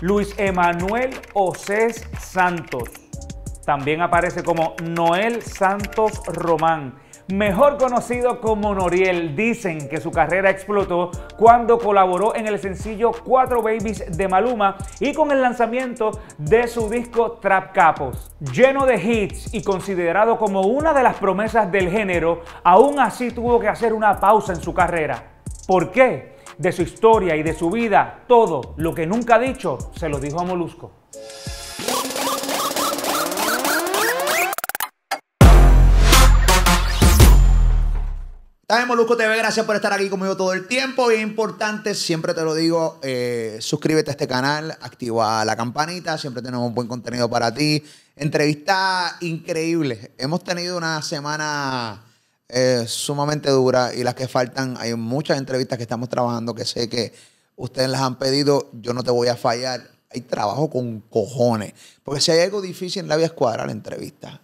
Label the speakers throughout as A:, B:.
A: Luis Emanuel Osés Santos. También aparece como Noel Santos Román, mejor conocido como Noriel. Dicen que su carrera explotó cuando colaboró en el sencillo Cuatro Babies de Maluma y con el lanzamiento de su disco Trap Capos. Lleno de hits y considerado como una de las promesas del género, aún así tuvo que hacer una pausa en su carrera. ¿Por qué? de su historia y de su vida, todo lo que nunca ha dicho, se lo dijo a Molusco. también Molusco TV, gracias por estar aquí conmigo todo el tiempo. Bien importante, siempre te lo digo, eh, suscríbete a este canal, activa la campanita, siempre tenemos un buen contenido para ti. Entrevista increíble. Hemos tenido una semana es sumamente dura y las que faltan, hay muchas entrevistas que estamos trabajando que sé que ustedes las han pedido, yo no te voy a fallar. Hay trabajo con cojones. Porque si hay algo difícil en la vida es cuadrar la entrevista.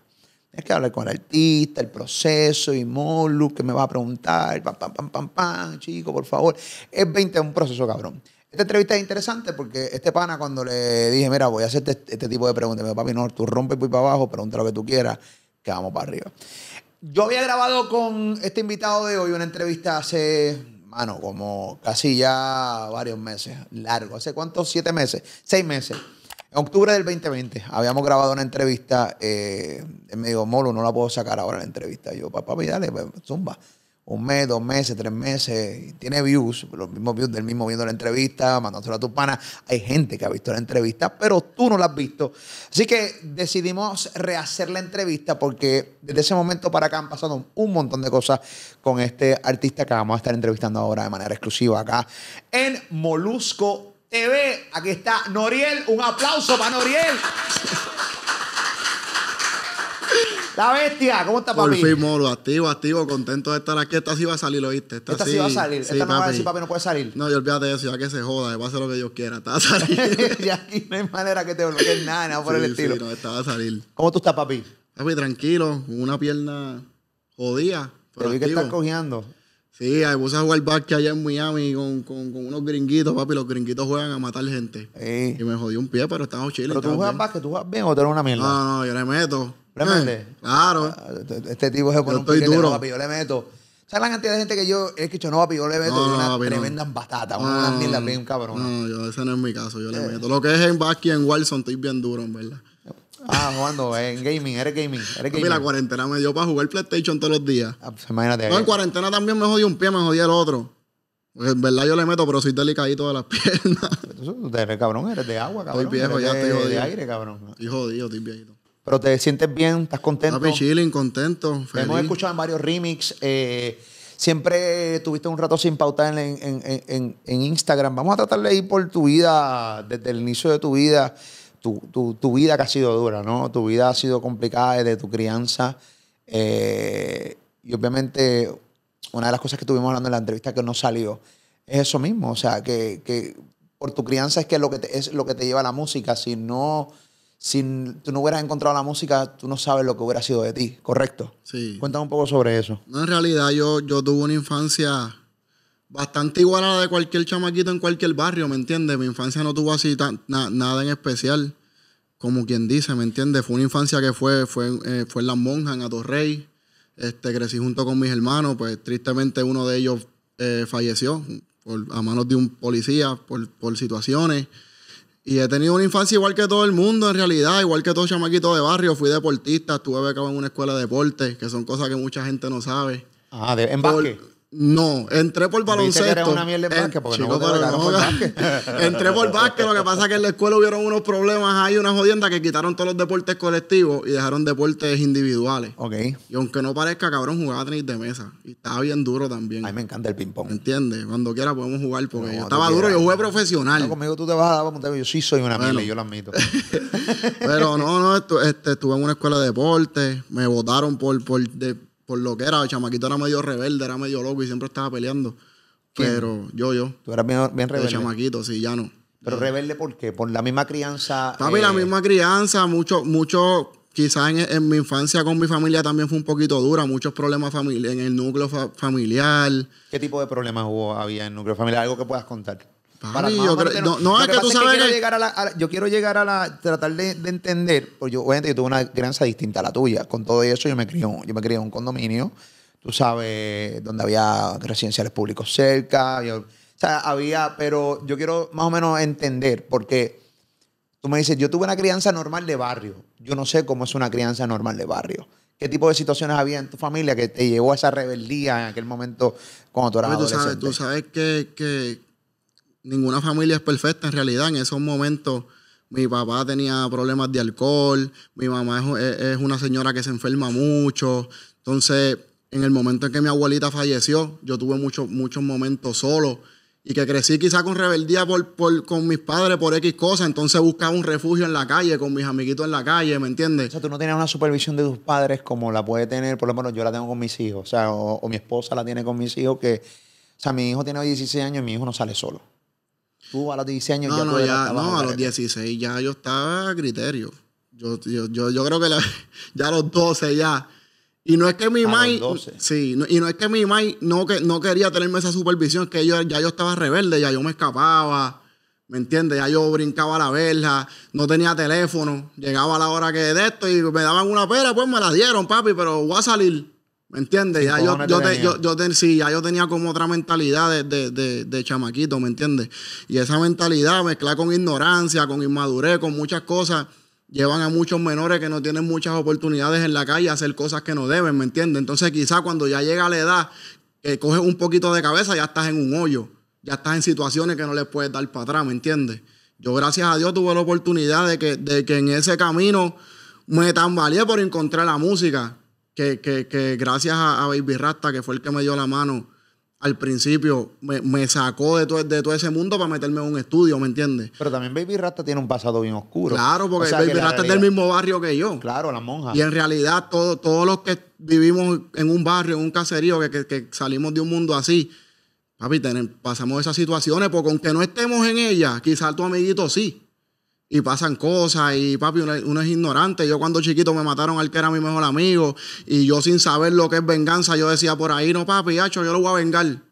A: Tienes que hablar con el artista, el proceso, y Molu, que me va a preguntar, pam, pam, pam, pam, pam, chico, por favor. Es 20, un proceso cabrón. Esta entrevista es interesante porque este pana, cuando le dije, mira, voy a hacerte este, este tipo de preguntas, me dijo, papi, no, tú rompes, voy para abajo, pregunta lo que tú quieras, que vamos para arriba yo había grabado con este invitado de hoy una entrevista hace, mano, como casi ya varios meses, largo. ¿Hace cuántos? Siete meses, seis meses. En octubre del 2020 habíamos grabado una entrevista. Eh, me dijo, Molo, no la puedo sacar ahora la entrevista. yo, papá, dale, pues, zumba un mes, dos meses, tres meses, tiene views, los mismos views del mismo viendo la entrevista, mandándosela a tu pana. Hay gente que ha visto la entrevista, pero tú no la has visto. Así que decidimos rehacer la entrevista porque desde ese momento para acá han pasado un montón de cosas con este artista que vamos a estar entrevistando ahora de manera exclusiva acá en Molusco TV. Aquí está Noriel, un aplauso para Noriel.
B: La bestia, ¿cómo está, papi? Por fin, molo, activo, activo, contento de estar aquí. Esta sí va a salir, ¿oíste? Esta, esta sí, va a salir. Sí, esta no va a decir, papi, no puede salir. No, yo olvídate de eso, ya que se joda, va a hacer lo que yo quiera. Está a
A: salir. y aquí no hay manera que te olvide nada, nada por el estilo. Sí, no,
B: esta va a salir. ¿Cómo tú estás, papi? Papi, tranquilo, con una pierna jodida. Pero vi que estás cojeando. Sí, ahí puse a jugar basque allá en Miami con, con, unos gringuitos, papi. Los gringuitos juegan a matar gente. Sí. Y me jodí un pie, pero estamos chile. ¿Pero tú juegas ¿Tú juegas bien o te eres una mierda? No, no, yo le meto. Realmente. Eh, claro. Ah, este, este tipo se pone un duro. papi,
A: yo le meto. ¿Sabes la cantidad de gente que yo he escuchado? No, papi, yo le meto no, una papi, tremenda batata, una ah, mierda bien
B: cabrón. No, yo, ese no es mi caso, yo le eh. meto. Lo que es en Basque en Wilson estoy bien duro, en verdad. Ah, jugando en gaming, eres gaming, eres la cuarentena me dio para jugar PlayStation todos los días. Ah, pues, imagínate. No, en eh. cuarentena también me jodí un pie, me jodí el otro. Pues, en verdad yo le meto, pero soy delicadito de las piernas. Tú eres cabrón, eres de agua, cabrón. Estoy viejo, ya de, estoy de aire, cabrón. Estoy jodido, estoy viejito. Pero te sientes bien, estás contento. Papi, chilling, contento. Feliz. hemos
A: escuchado en varios remix. Eh, siempre tuviste un rato sin pautar en, en, en, en, Instagram. Vamos a tratar de ir por tu vida, desde el inicio de tu vida, tu, tu, tu vida que ha sido dura, ¿no? Tu vida ha sido complicada desde tu crianza. Eh, y obviamente, una de las cosas que estuvimos hablando en la entrevista que no salió es eso mismo. O sea, que, que por tu crianza es que, lo que te, es lo que te lleva la música. Si no si tú no hubieras encontrado la música, tú no sabes lo que hubiera sido de ti, ¿correcto? Sí. Cuéntame un poco sobre eso.
B: en realidad yo, yo tuve una infancia bastante igual a la de cualquier chamaquito en cualquier barrio, ¿me entiendes? Mi infancia no tuvo así nada en especial, como quien dice, ¿me entiendes? Fue una infancia que fue, eh, fue, en Las Monjas, en Atorrey. Este, crecí junto con mis hermanos, pues tristemente uno de ellos eh, falleció a manos de un policía por, por situaciones. Y he tenido una infancia igual que todo el mundo, en realidad, igual que todo chamaquito de barrio. Fui deportista, estuve becado en una escuela de deportes que son cosas que mucha gente no sabe. Ah, de, en no, entré por baloncesto. Entré por básquet, lo que pasa es que en la escuela hubieron unos problemas ahí, una jodienda, que quitaron todos los deportes colectivos y dejaron deportes individuales. Ok. Y aunque no parezca, cabrón, jugaba tenis de mesa. Y estaba bien duro también. A mí me encanta el ping-pong. ¿Entiendes? Cuando quiera podemos jugar, porque estaba duro, yo jugué profesional. No, conmigo tú te vas a dar yo sí soy una mierda, yo lo admito. Pero no, no, este, estuve, en una escuela de deportes, me votaron por, por de, por lo que era. El chamaquito era medio rebelde, era medio loco y siempre estaba peleando.
A: Pero yo, yo. Tú eras bien, rebelde. El
B: chamaquito, sí, ya no. ¿Pero rebelde
A: por qué? ¿Por la misma crianza? Papi, la eh?
B: misma crianza, mucho, mucho, quizás en, mi infancia con mi familia también fue un poquito dura, muchos problemas familia, en el núcleo familiar.
A: ¿Qué tipo de problemas hubo, había en el núcleo familiar? Algo que puedas contar yo no, es que, tú sabes. quiero Llegar a la, yo quiero llegar a Tratar de, entender. Porque yo, obviamente, yo tuve una crianza distinta a la tuya. Con todo eso, yo me crié, yo me en un condominio. Tú sabes, donde había residenciales públicos cerca. Yo, o sea, había. Pero yo quiero más o menos entender. Porque tú me dices, yo tuve una crianza normal de barrio. Yo no sé cómo es una crianza normal de barrio. ¿Qué tipo de situaciones había en tu familia que te llevó a esa rebeldía en aquel momento cuando tú eras pues tú
B: sabes que ninguna familia es perfecta en realidad. En esos momentos mi papá tenía problemas de alcohol, mi mamá es, una señora que se enferma mucho. Entonces, en el momento en que mi abuelita falleció, yo tuve muchos muchos momentos solo y que crecí quizá con rebeldía por, por, con mis padres por X cosas, entonces buscaba un refugio en la calle, con mis amiguitos en la calle, ¿me entiendes? O sea, tú no tienes una supervisión
A: de tus padres como la puede tener, por lo menos yo la tengo con mis hijos, o sea, o, mi esposa la tiene con mis hijos, que, o sea, mi hijo tiene 16 años y mi hijo no sale solo
B: a los 16 no, ya no, a los 16 ya yo estaba a criterio. Yo, yo, creo que ya a los 12 ya. Y no es que mi mai, sí, y no es que mi no, que, no quería tenerme esa supervisión, que yo, ya yo estaba rebelde, ya yo me escapaba, ¿me entiendes? Ya yo brincaba la verja, no tenía teléfono, llegaba a la hora que de esto y me daban una pera, pues me la dieron, papi, pero voy a salir. ¿Me entiendes? Ya yo, yo, yo, sí, ya yo tenía como otra mentalidad de, chamaquito, ¿me entiendes? Y esa mentalidad mezclada con ignorancia, con inmadurez, con muchas cosas, llevan a muchos menores que no tienen muchas oportunidades en la calle a hacer cosas que no deben, ¿me entiendes? Entonces quizás cuando ya llega la edad, que eh, coges un poquito de cabeza, ya estás en un hoyo, ya estás en situaciones que no le puedes dar para atrás, ¿me entiendes? Yo gracias a Dios tuve la oportunidad de que, de que en ese camino me tambaleé por encontrar la música que, que, que gracias a, Baby Rasta, que fue el que me dio la mano al principio, me, sacó de todo, ese mundo para meterme en un estudio, ¿me entiendes? Pero también Baby Rasta tiene un pasado bien oscuro. Claro, porque Baby Rasta es del mismo barrio que yo. Claro, la monja. Y en realidad todo, todos los que vivimos en un barrio, en un caserío, que, salimos de un mundo así, papi, pasamos esas situaciones, porque aunque no estemos en ellas, quizás tu amiguito sí y pasan cosas y papi, uno, es ignorante. Yo cuando chiquito me mataron al que era mi mejor amigo y yo sin saber lo que es venganza, yo decía por ahí, no papi, yo lo voy a vengar.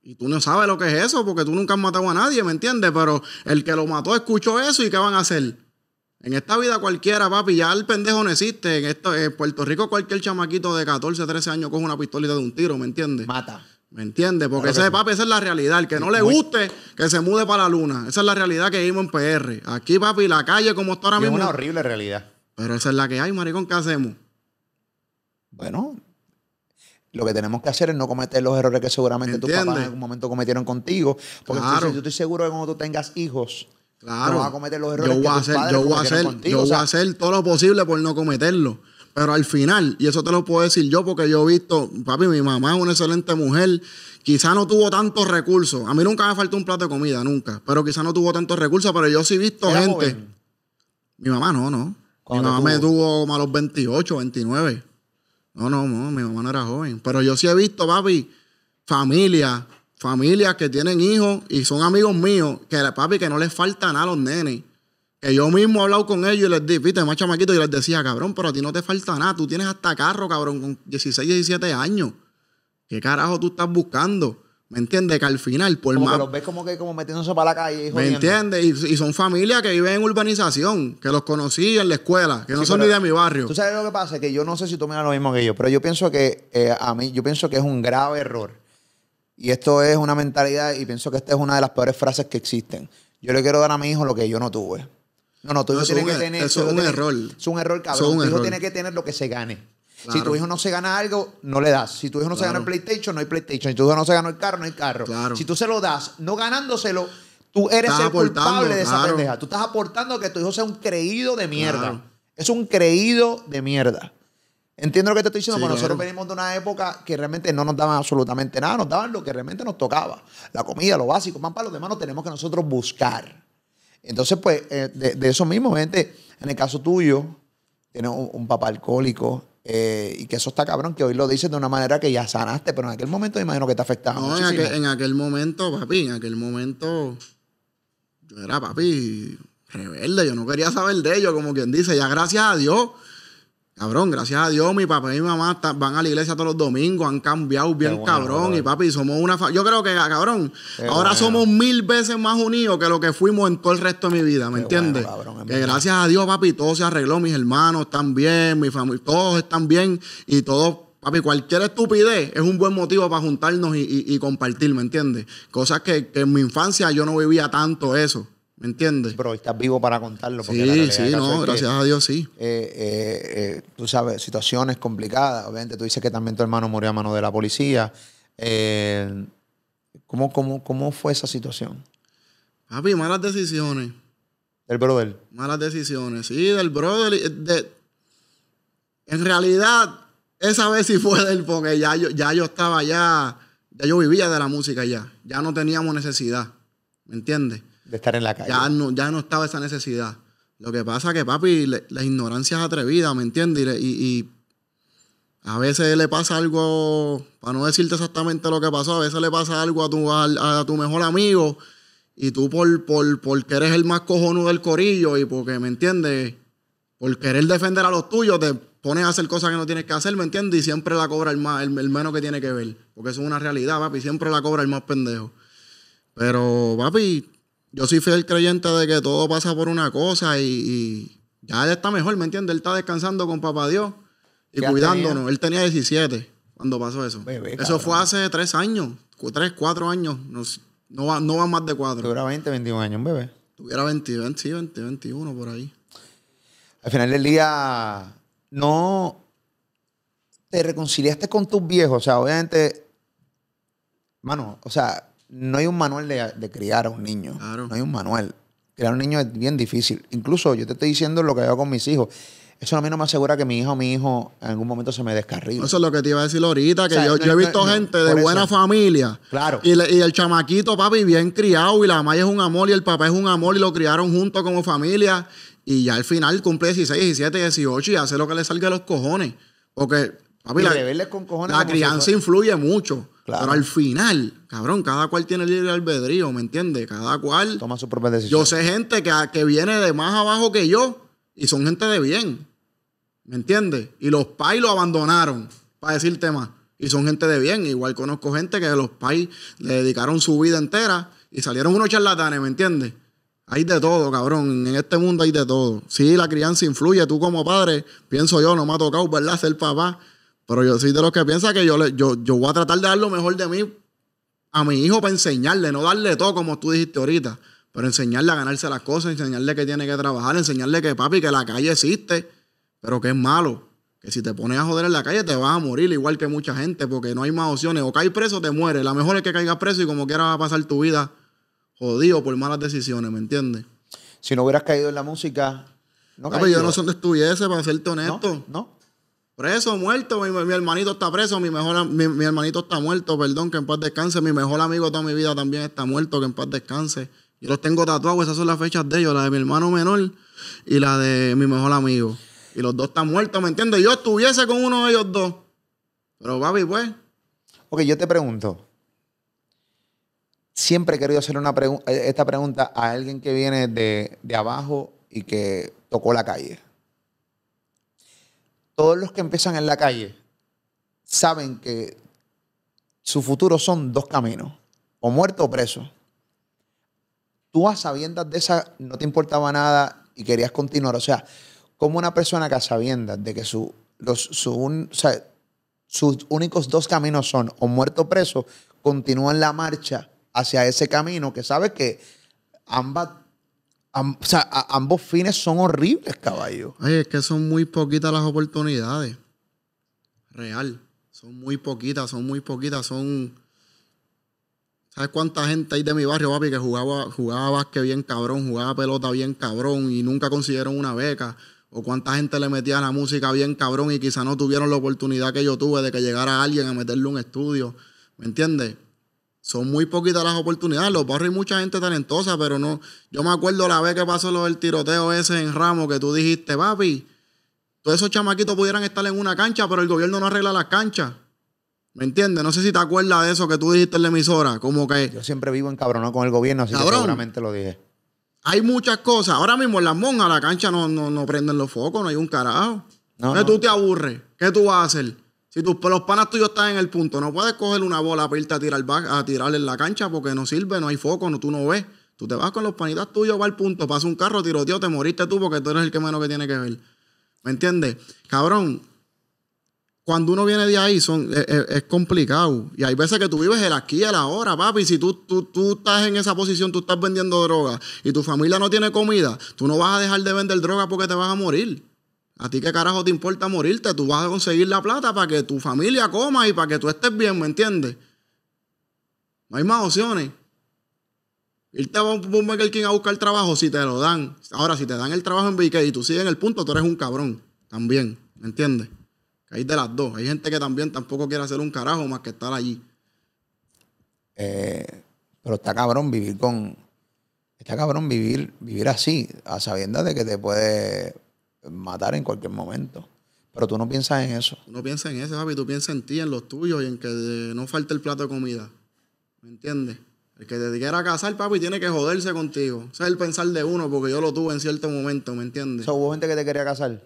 B: Y tú no sabes lo que es eso porque tú nunca has matado a nadie, ¿me entiendes? Pero el que lo mató escuchó eso y ¿qué van a hacer? En esta vida cualquiera, papi, ya el pendejo no existe. En, esto, en Puerto Rico cualquier chamaquito de 14, 13 años coge una pistolita de un tiro, ¿me entiendes? Mata. ¿Me entiendes? Porque ese, papi, esa es la realidad. El que no le guste, que se mude para la luna. Esa es la realidad que vivimos en PR. Aquí, papi, la calle como está ahora mismo. Es una horrible realidad. Pero esa es la que hay, maricón. ¿Qué hacemos?
A: Bueno, lo que tenemos que hacer es no cometer los errores que seguramente tus papás en algún momento cometieron contigo. Porque claro. yo estoy seguro que cuando tú tengas hijos,
B: no vas a cometer los errores que hacer, yo voy a hacer, Yo voy a hacer todo lo posible por no cometerlo. Pero al final, y eso te lo puedo decir yo porque yo he visto, papi, mi mamá es una excelente mujer, quizá no tuvo tantos recursos. A mí nunca me faltó un plato de comida, nunca. Pero quizá no tuvo tantos recursos, pero yo sí he visto gente. Mi mamá no, no. Mi mamá me tuvo como a los 28, 29. No, no, no, mi mamá no era joven. Pero yo sí he visto, papi, familia familias que tienen hijos y son amigos míos, que papi, que no les faltan nada a los nenes. Que yo mismo he hablado con ellos y les di, viste, más chamaquitos. y les decía, cabrón, pero a ti no te falta nada. Tú tienes hasta carro, cabrón, con 16, 17 años. ¿Qué carajo tú estás buscando? ¿Me entiende? Que al final, por como más. Que los
A: ves como que como metiéndose para la calle. ¿Me
B: entiendes? Y, son familias que viven en urbanización, que los conocí en la escuela, que no son ni de mi barrio. ¿Tú sabes lo que
A: pasa? Que yo no sé si tú miras lo mismo que yo, pero yo pienso que eh, a mí, yo pienso que es un grave error. Y esto es una mentalidad, y pienso que esta es una de las peores frases que existen. Yo le quiero dar a mi hijo lo que yo no tuve. No, no, tu hijo er- tiene que tener. es un error. Es un error, cabrón. tu hijo tiene que tener lo que se gane. Si tu hijo no se gana algo, no le das. Si tu hijo no se gana el PlayStation, no hay PlayStation. Si tu hijo no se gana el carro, no hay carro. Si tú se lo das, no ganándoselo, tú eres el culpable de esa pendeja. Tú estás aportando que tu hijo sea un creído de mierda. Es un creído de mierda. Entiendo lo que te estoy diciendo, porque nosotros venimos de una época que realmente no nos daban absolutamente nada, nos daban lo que realmente nos tocaba. La comida, lo básico, más para los demás, no tenemos que nosotros buscar. Entonces, pues, eh, de, eso mismo, gente, en el caso tuyo, tiene un, papá alcohólico, eh, y que eso está cabrón, que hoy lo dices de una manera que ya sanaste, pero en aquel momento imagino que te afectaba. No, en
B: aquel, momento, papi, en aquel momento yo era papi rebelde, yo no quería saber de ello, como quien dice, ya gracias a Dios Cabrón, gracias a Dios, mi papá y mi mamá van a la iglesia todos los domingos, han cambiado bien, cabrón. Y papi, somos una. Yo creo que, cabrón, ahora somos mil veces más unidos que lo que fuimos en todo el resto de mi vida, ¿me entiendes? que gracias a Dios, papi, todo se arregló. Mis hermanos están bien, mi familia, todos están bien y todo, Papi, cualquier estupidez es un buen motivo para juntarnos y, compartir, ¿me entiendes? Cosas que, en mi infancia yo no vivía tanto eso. ¿Me entiendes? Pero estás vivo para contarlo. Porque sí, sí, no, gracias
A: a Dios, sí. Eh, eh, eh, tú sabes, situaciones complicadas. Obviamente, tú dices que también tu hermano murió a mano de la policía. ¿cómo, cómo, cómo fue esa situación?
B: Papi, malas decisiones. ¿Del brother? Malas decisiones, sí, del brother. En realidad, esa vez sí fue del, porque ya yo, ya yo estaba ya, ya yo vivía de la música ya. Ya no teníamos necesidad, ¿me entiendes? De estar en la calle. Ya no, estaba esa necesidad. Lo que pasa es que, papi, las la ignorancia es atrevida, ¿me entiendes? Y, a veces le pasa algo, para no decirte exactamente lo que pasó, a veces le pasa algo a tu, a, tu mejor amigo y tú por, por, porque eres el más cojonudo del corillo y porque, ¿me entiendes? Por querer defender a los tuyos, te pones a hacer cosas que no tienes que hacer, ¿me entiendes? Y siempre la cobra el, el menos que tiene que ver, porque eso es una realidad, papi, siempre la cobra el más pendejo. Pero, papi, yo soy el creyente de que todo pasa por una cosa y, ya él está mejor, ¿me entiendes? Él está descansando con papá Dios y cuidándonos. Él tenía 17 cuando pasó eso. eso fue hace 3 años, 3, 4 años. No, no, va, más de 4. Tuviera 20, 21 años, un bebé. Tuviera 20, 20, 20, 21 por ahí. Al final del día, no
A: te reconciliaste con tus viejos. O sea, obviamente, mano, o sea, no hay un manual de, criar a un niño. No hay un manual. Criar a un niño es bien difícil. Incluso yo te estoy diciendo lo que hago con mis hijos. Eso a mí no me asegura que mi hijo o mi hijo en
B: algún momento se me descarrile. Eso es lo que te iba a decir ahorita, que yo, he visto gente de buena familia. Claro. Y, el chamaquito, papi, bien criado, y la mamá es un amor, y el papá es un amor, y lo criaron juntos como familia. Y ya al final cumple 16, 17, 18 y hace lo que le salga a los cojones. Porque, papi, la, crianza influye mucho. Pero al final, cabrón, cada cual tiene libre albedrío, ¿me entiendes? Cada cual. Toma su propia decisión. Yo sé gente que, que viene de más abajo que yo y son gente de bien. ¿Me entiendes? Y los pais lo abandonaron, para decirte más. Y son gente de bien. Igual conozco gente que los pais le dedicaron su vida entera y salieron unos charlatanes, ¿me entiendes? Hay de todo, cabrón. En este mundo hay de todo. Sí, la crianza influye. Tú como padre, pienso yo, no me ha tocado, ¿verdad? Ser papá. Pero yo soy de los que piensa que yo, yo, voy a tratar de dar lo mejor de mí a mi hijo para enseñarle, no darle todo como tú dijiste ahorita, pero enseñarle a ganarse las cosas, enseñarle que tiene que trabajar, enseñarle que papi, que la calle existe, pero que es malo. Que si te pones a joder en la calle te vas a morir, igual que mucha gente, porque no hay más opciones. O caes preso o te mueres. La mejor es que caigas preso y como quieras va a pasar tu vida jodido por malas decisiones, ¿me entiendes? Si no hubieras caído en la música. No, yo no sé dónde estuviese, para serte honesto. no preso, muerto, mi, hermanito está preso, mi mejor mi, hermanito está muerto, perdón, que en paz descanse, mi mejor amigo toda mi vida también está muerto, que en paz descanse. Yo los tengo tatuados, esas son las fechas de ellos, la de mi hermano menor y la de mi mejor amigo. Y los dos están muertos, ¿me entiendes? Yo estuviese con uno de ellos dos. Pero papi, pues. Ok, yo te pregunto.
A: Siempre he querido hacer una eh, esta pregunta a alguien que viene de, de abajo y que tocó la calle todos los que empiezan en la calle saben que su futuro son dos caminos, o muerto o preso. Tú a sabiendas de esa no te importaba nada y querías continuar. O sea, como una persona que a sabiendas de que sus únicos dos caminos son o muerto o preso, continúa en la marcha hacia ese camino que sabe que ambas
B: o sea, ambos fines son horribles, caballo. Ay, es que son muy poquitas las oportunidades. Real. Son muy poquitas, son muy poquitas, son... ¿Sabes cuánta gente hay de mi barrio, papi, que jugaba, jugaba básquet bien cabrón, jugaba pelota bien cabrón y nunca consiguieron una beca? ¿O cuánta gente le metía la música bien cabrón y quizá no tuvieron la oportunidad que yo tuve de que llegara alguien a meterle un estudio? ¿Me entiendes? son muy poquitas las oportunidades. Los barrios hay mucha gente talentosa, pero no. Yo me acuerdo la vez que pasó lo del tiroteo ese en Ramos, que tú dijiste, papi, todos esos chamaquitos pudieran estar en una cancha, pero el gobierno no arregla las canchas. ¿Me entiendes? No sé si te acuerdas de eso que tú dijiste en la emisora. Como que. Yo siempre vivo encabronado con el gobierno, así que seguramente lo dije. Hay muchas cosas. Ahora mismo en las monjas, la cancha no, no, no prenden los focos, no hay un carajo. tú te aburres? ¿Qué tú vas a hacer? Y tus, los panas tuyos están en el punto, no puedes coger una bola para irte a tirar, a tirarle en la cancha porque no sirve, no hay foco, no, tú no ves. Tú te vas con los panitas tuyos, va al punto, pasa un carro, tío te moriste tú porque tú eres el que menos que tiene que ver. ¿Me entiendes? Cabrón, cuando uno viene de ahí son, e, e, es, complicado. Y hay veces que tú vives el aquí y el ahora, papi. Si tú, tú, tú, estás en esa posición, tú estás vendiendo droga y tu familia no tiene comida, tú no vas a dejar de vender droga porque te vas a morir. ¿A ti qué carajo te importa morirte? Tú vas a conseguir la plata para que tu familia coma y para que tú estés bien, ¿me entiendes? No hay más opciones. Irte a un a buscar trabajo si te lo dan. Ahora, si te dan el trabajo en BK y tú sigues en el punto, tú eres un cabrón también, ¿me entiendes? Hay de las dos. Hay gente que también tampoco quiere hacer un carajo más que estar allí.
A: Eh, pero está cabrón vivir con. Está cabrón vivir, vivir así, a sabiendas de que te puede matar en cualquier momento. Pero tú no piensas en eso.
B: no piensas en eso, papi. Tú piensas en ti, en los tuyos y en que no falte el plato de comida. ¿Me entiendes? El que te quiera casar, papi, tiene que joderse contigo. es el pensar de uno, porque yo lo tuve en cierto momento, ¿me entiendes? O hubo gente que te quería casar.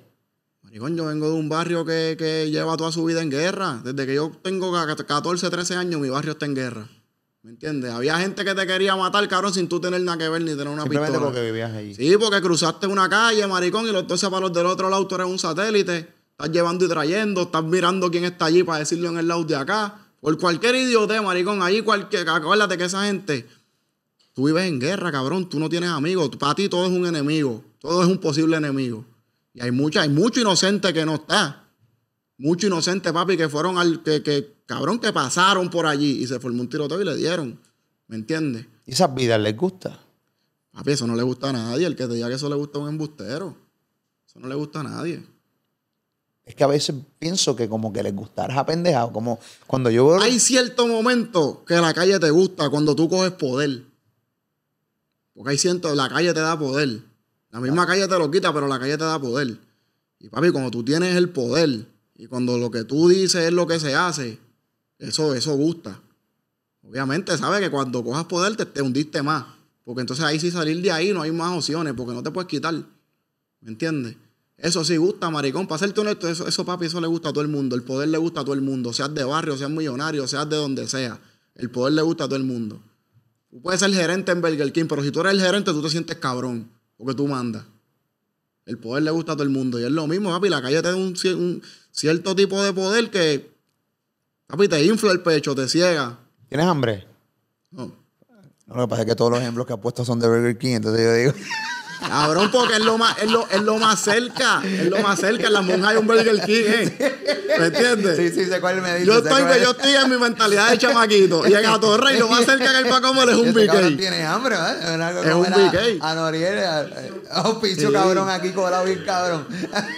B: Maricón, yo vengo de un barrio que, que lleva toda su vida en guerra. Desde que yo tengo 14, 13 años, mi barrio está en guerra. ¿Me entiendes? Había gente que te quería matar, cabrón, sin tú tener nada que ver ni tener una pistola. Sí, porque cruzaste una calle, maricón, y entonces para los del otro lado tú eres un satélite. Estás llevando y trayendo, estás mirando quién está allí para decirle en el lado de acá. Por cualquier idiote, maricón, ahí cualquier... Acuérdate que esa gente... Tú vives en guerra, cabrón. Tú no tienes amigos. Para ti todo es un enemigo. Todo es un posible enemigo. Y hay mucha, hay mucho inocente que no está. Mucho inocente, papi, que fueron al... que, que Cabrón, que pasaron por allí y se formó un tiroteo y le dieron. ¿Me entiendes? ¿Y esas vidas les gusta? Papi, eso no le gusta a nadie. El que te diga que eso le gusta a un embustero. Eso no le gusta a nadie. Es que a veces
A: pienso que como que les gustarás a pendejados. Como cuando yo Hay cierto momento que la
B: calle te gusta cuando tú coges poder. Porque hay cierto... La calle te da poder. La misma calle te lo quita, pero la calle te da poder. Y papi, cuando tú tienes el poder y cuando lo que tú dices es lo que se hace, eso, eso gusta. Obviamente, sabe que cuando cojas poder te, hundiste más. Porque entonces ahí sí salir de ahí no hay más opciones, porque no te puedes quitar. ¿Me entiendes? Eso sí gusta, maricón. Para serte honesto, eso, eso papi, eso le gusta a todo el mundo. El poder le gusta a todo el mundo. Seas de barrio, seas millonario, seas de donde sea. El poder le gusta a todo el mundo. Tú puedes ser gerente en Burger King, pero si tú eres el gerente, tú te sientes cabrón. Porque tú mandas. El poder le gusta a todo el mundo. Y es lo mismo, papi. La calle te un cierto tipo de poder que Papi, te infla el pecho, te ciega. ¿Tienes hambre?
A: No. Lo que pasa es que todos los ejemplos que ha puesto son de Burger King, entonces yo digo. Cabrón, porque es lo más, es lo, más cerca. Es lo más cerca. En la monja hay un Burger King,
B: ¿eh? ¿Me entiendes? Sí, sí,
A: sé cuál me dice. Yo estoy, yo estoy en mi mentalidad de chamaquito. Y en rey lo más cerca que el Paco Mole es un BK. tiene hambre, ¿eh? Es un BK. A Noriel, a, eh, un eh, oh, picho cabrón aquí
B: colado bien cabrón.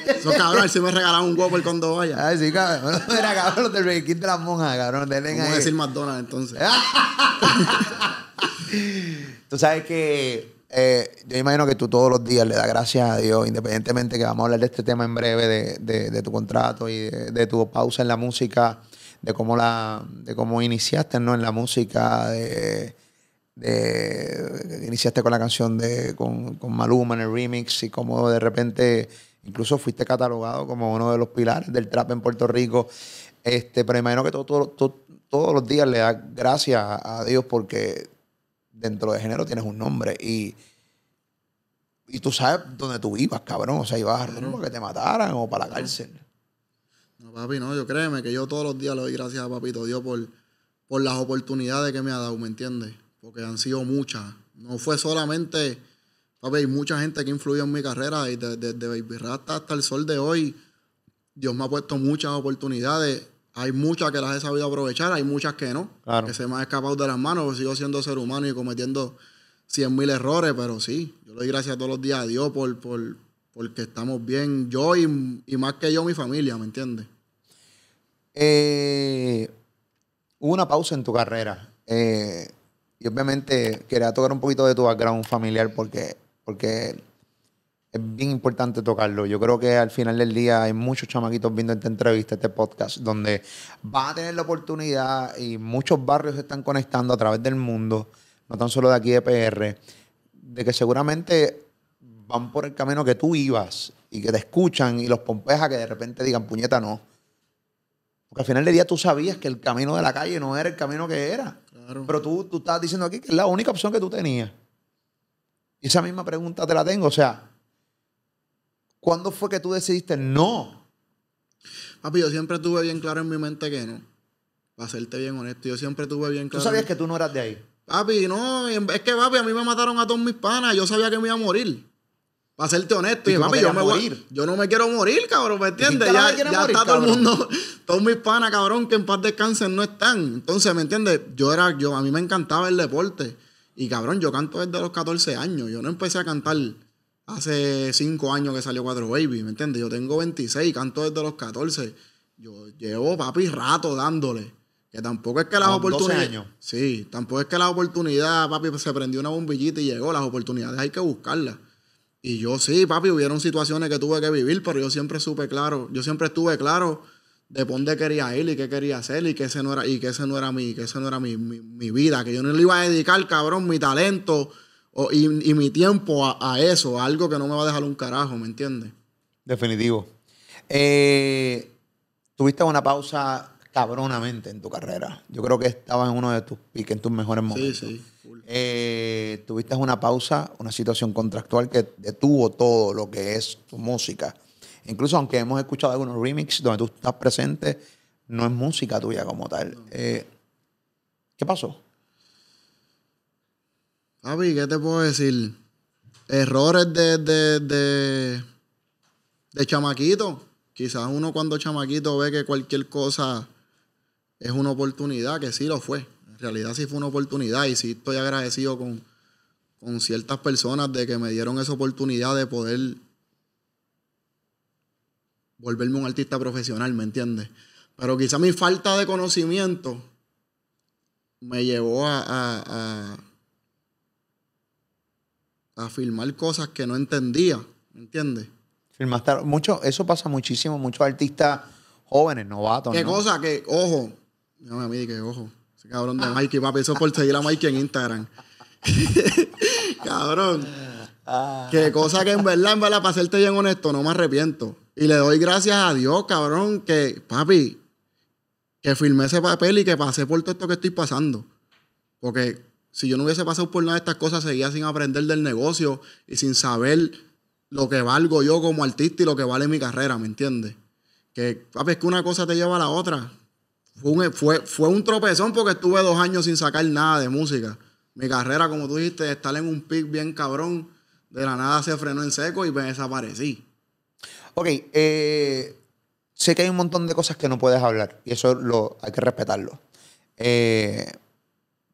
B: Eso cabrón, si me regalaron un Whopper cuando
A: vaya. Ay, sí, cabrón. Era cabrón, del Burger King de las monjas, cabrón. Vamos a decir McDonald's entonces. Tú sabes que eh, yo imagino que tú todos los días le das gracias a Dios, independientemente que vamos a hablar de este tema en breve, de, de, tu contrato y de, tu pausa en la música, de cómo la, de cómo iniciaste ¿no? en la música, de, iniciaste con la canción de con, con Maluma en el remix y cómo de repente incluso fuiste catalogado como uno de los pilares del trap en Puerto Rico. Este, pero imagino que todo, todos los días le das gracias a Dios porque dentro de género tienes un nombre y, y tú sabes dónde tú ibas, cabrón. O sea, ibas a claro. que te mataran o para la cárcel.
B: No, papi, no, yo créeme que yo todos los días le doy gracias a Papito Dios por, por las oportunidades que me ha dado, ¿me entiendes? Porque han sido muchas. No fue solamente, papi, hay mucha gente que influyó en mi carrera y desde Baby Rasta hasta el sol de hoy, Dios me ha puesto muchas oportunidades hay muchas que las he sabido aprovechar, hay muchas que no. Que se me han escapado de las manos, pues sigo siendo ser humano y cometiendo cien mil errores, pero sí, yo le doy gracias todos los días a Dios por, porque estamos bien, yo y, más que yo, mi familia, ¿me entiendes? Eh, hubo una pausa en tu carrera.
A: Eh, y obviamente quería tocar un poquito de tu background familiar porque, porque es bien importante tocarlo. Yo creo que al final del día hay muchos chamaquitos viendo esta entrevista, este podcast, donde van a tener la oportunidad y muchos barrios se están conectando a través del mundo, no tan solo de aquí de PR, de que seguramente van por el camino que tú ibas y que te escuchan y los pompejas que de repente digan, puñeta, no. Porque al final del día tú sabías que el camino de la calle no era el camino que era. Pero tú, tú estás diciendo aquí que es la única opción que tú tenías. Y esa misma pregunta te la tengo,
B: o sea, ¿Cuándo fue que tú decidiste no? Papi, yo siempre tuve bien claro en mi mente que no. Para serte bien honesto, yo siempre tuve bien claro. ¿Tú sabías que tú no eras de ahí? Papi, no. Es que, papi, a mí me mataron a todos mis panas. Yo sabía que me iba a morir. Para serte honesto, y, papi, yo me morir. Yo no me quiero morir, cabrón, ¿me entiendes? Ya, está todo el mundo, todos mis panas, cabrón, que en paz descansen no están. Entonces, ¿me entiendes? Yo era, yo, a mí me encantaba el deporte. Y cabrón, yo canto desde los 14 años. Yo no empecé a cantar hace cinco años que salió Cuatro Baby, ¿me entiendes? Yo tengo 26, canto desde los 14. Yo llevo, papi, rato dándole. Que tampoco es que las oportunidades. Sí, tampoco es que la oportunidad, papi, se prendió una bombillita y llegó. Las oportunidades hay que buscarlas. Y yo sí, papi, hubieron situaciones que tuve que vivir, pero yo siempre supe claro, yo siempre estuve claro de dónde quería ir y qué quería hacer y que ese no era, y que ese no era mi, que ese no era mi, mi, mi vida, que yo no le iba a dedicar, cabrón, mi talento, y, mi tiempo a, eso, algo que no me va a dejar un carajo, ¿me entiendes?
A: Definitivo. Eh, tuviste una pausa cabronamente en tu carrera. Yo creo que estabas en uno de tus piques, en tus mejores momentos. Sí, sí. Eh, tuviste una pausa, una situación contractual que detuvo todo lo que es tu música. Incluso aunque hemos escuchado algunos remix donde tú estás presente, no es música tuya como tal. Eh, ¿Qué pasó?
B: Avi, ¿qué te puedo decir? Errores de, de, chamaquito. Quizás uno cuando chamaquito ve que cualquier cosa es una oportunidad, que sí lo fue. En realidad sí fue una oportunidad y sí estoy agradecido con, con ciertas personas de que me dieron esa oportunidad de poder volverme un artista profesional, ¿me entiendes? Pero quizás mi falta de conocimiento me llevó a, a firmar cosas que no entendía, ¿me entiendes?
A: Firmaste mucho, eso pasa muchísimo, muchos artistas
B: jóvenes, novatos. Qué cosa que, ojo, no a mí que ojo, ese cabrón de Mikey, papi, eso por seguir a Mikey en Instagram. cabrón. Ah. Qué cosa que en verdad, en verdad, para serte bien honesto, no me arrepiento. Y le doy gracias a Dios, cabrón, que, papi, que firmé ese papel y que pasé por todo esto que estoy pasando. Porque si yo no hubiese pasado por nada de estas cosas, seguía sin aprender del negocio y sin saber lo que valgo yo como artista y lo que vale mi carrera, ¿me entiendes? Que, papi, es que una cosa te lleva a la otra. Fue un, fue, un tropezón porque estuve dos años sin sacar nada de música. Mi carrera, como tú dijiste, estar en un pic bien cabrón, de la nada se frenó en seco y me desaparecí. Ok, eh, sé que hay un
A: montón de cosas que no puedes hablar y eso lo, hay que respetarlo. Eh,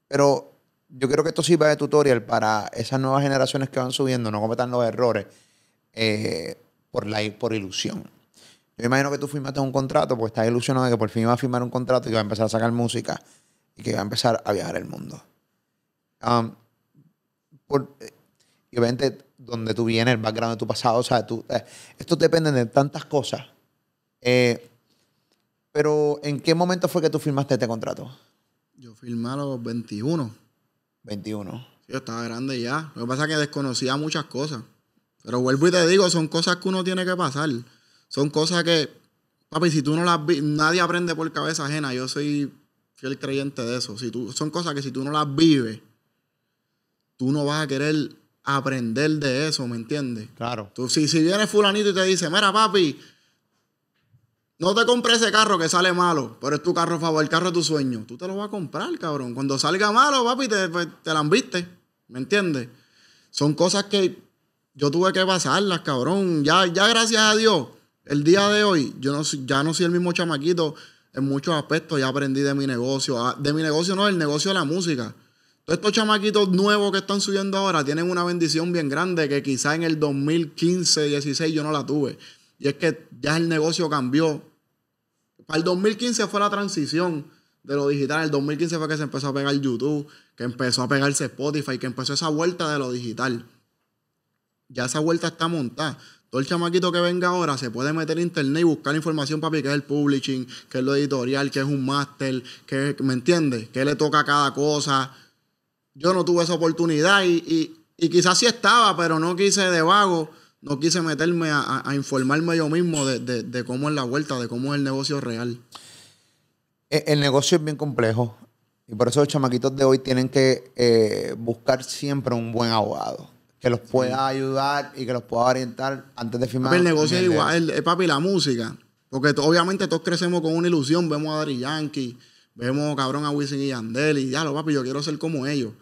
A: pero yo creo que esto sirva de tutorial para esas nuevas generaciones que van subiendo, no cometan los errores eh, por, la, por ilusión. Yo imagino que tú firmaste un contrato porque estás ilusionado de que por fin vas a firmar un contrato y que a empezar a sacar música y que va a empezar a viajar el mundo. Um, eh, y obviamente, donde tú vienes, el background de tu pasado, o sea, tú, eh, esto depende de tantas cosas. pero, ¿en qué momento fue que tú firmaste este contrato?
B: Yo firmé a los
A: 21.
B: 21. yo estaba grande ya. Lo que pasa es que desconocía muchas cosas. Pero vuelvo y te digo, son cosas que uno tiene que pasar. Son cosas que, papi, si tú no las vives, nadie aprende por cabeza ajena. Yo soy fiel creyente de eso. Si tú, son cosas que si tú no las vives, tú no vas a querer aprender de eso, ¿me entiendes? Claro. Tú, si, si viene fulanito y te dice, mira, papi, no te compres ese carro que sale malo, pero es tu carro favor, el carro de tu sueño. Tú te lo vas a comprar, cabrón. Cuando salga malo, papi, te, pues, te la viste. ¿Me entiendes? Son cosas que yo tuve que pasarlas, cabrón. Ya, ya gracias a Dios, el día de hoy, yo no, ya no soy el mismo chamaquito en muchos aspectos. Ya aprendí de mi negocio. Ah, de mi negocio no, el negocio de la música. Todos estos chamaquitos nuevos que están subiendo ahora tienen una bendición bien grande que quizá en el 2015, 16 yo no la tuve. Y es que ya el negocio cambió, para el 2015 fue la transición de lo digital. El 2015 fue que se empezó a pegar YouTube, que empezó a pegarse Spotify, que empezó esa vuelta de lo digital. Ya esa vuelta está montada. Todo el chamaquito que venga ahora se puede meter en internet y buscar información, papi, qué es el publishing, que es lo editorial, que es un máster, que, ¿me entiendes? Que le toca a cada cosa. Yo no tuve esa oportunidad y, y quizás sí estaba, pero no quise de vago no quise meterme a, informarme yo mismo de, cómo es la vuelta, de cómo es el negocio real.
A: E, el, negocio es bien complejo y por eso los chamaquitos de hoy tienen que eh, buscar siempre un buen abogado que los pueda ayudar y que los pueda orientar antes de firmar. el negocio es igual,
B: el, papi, la música. Porque obviamente todos crecemos con una ilusión, vemos a Dari Yankee, vemos cabrón a Wisin y Yandel y ya lo papi, yo quiero ser como ellos.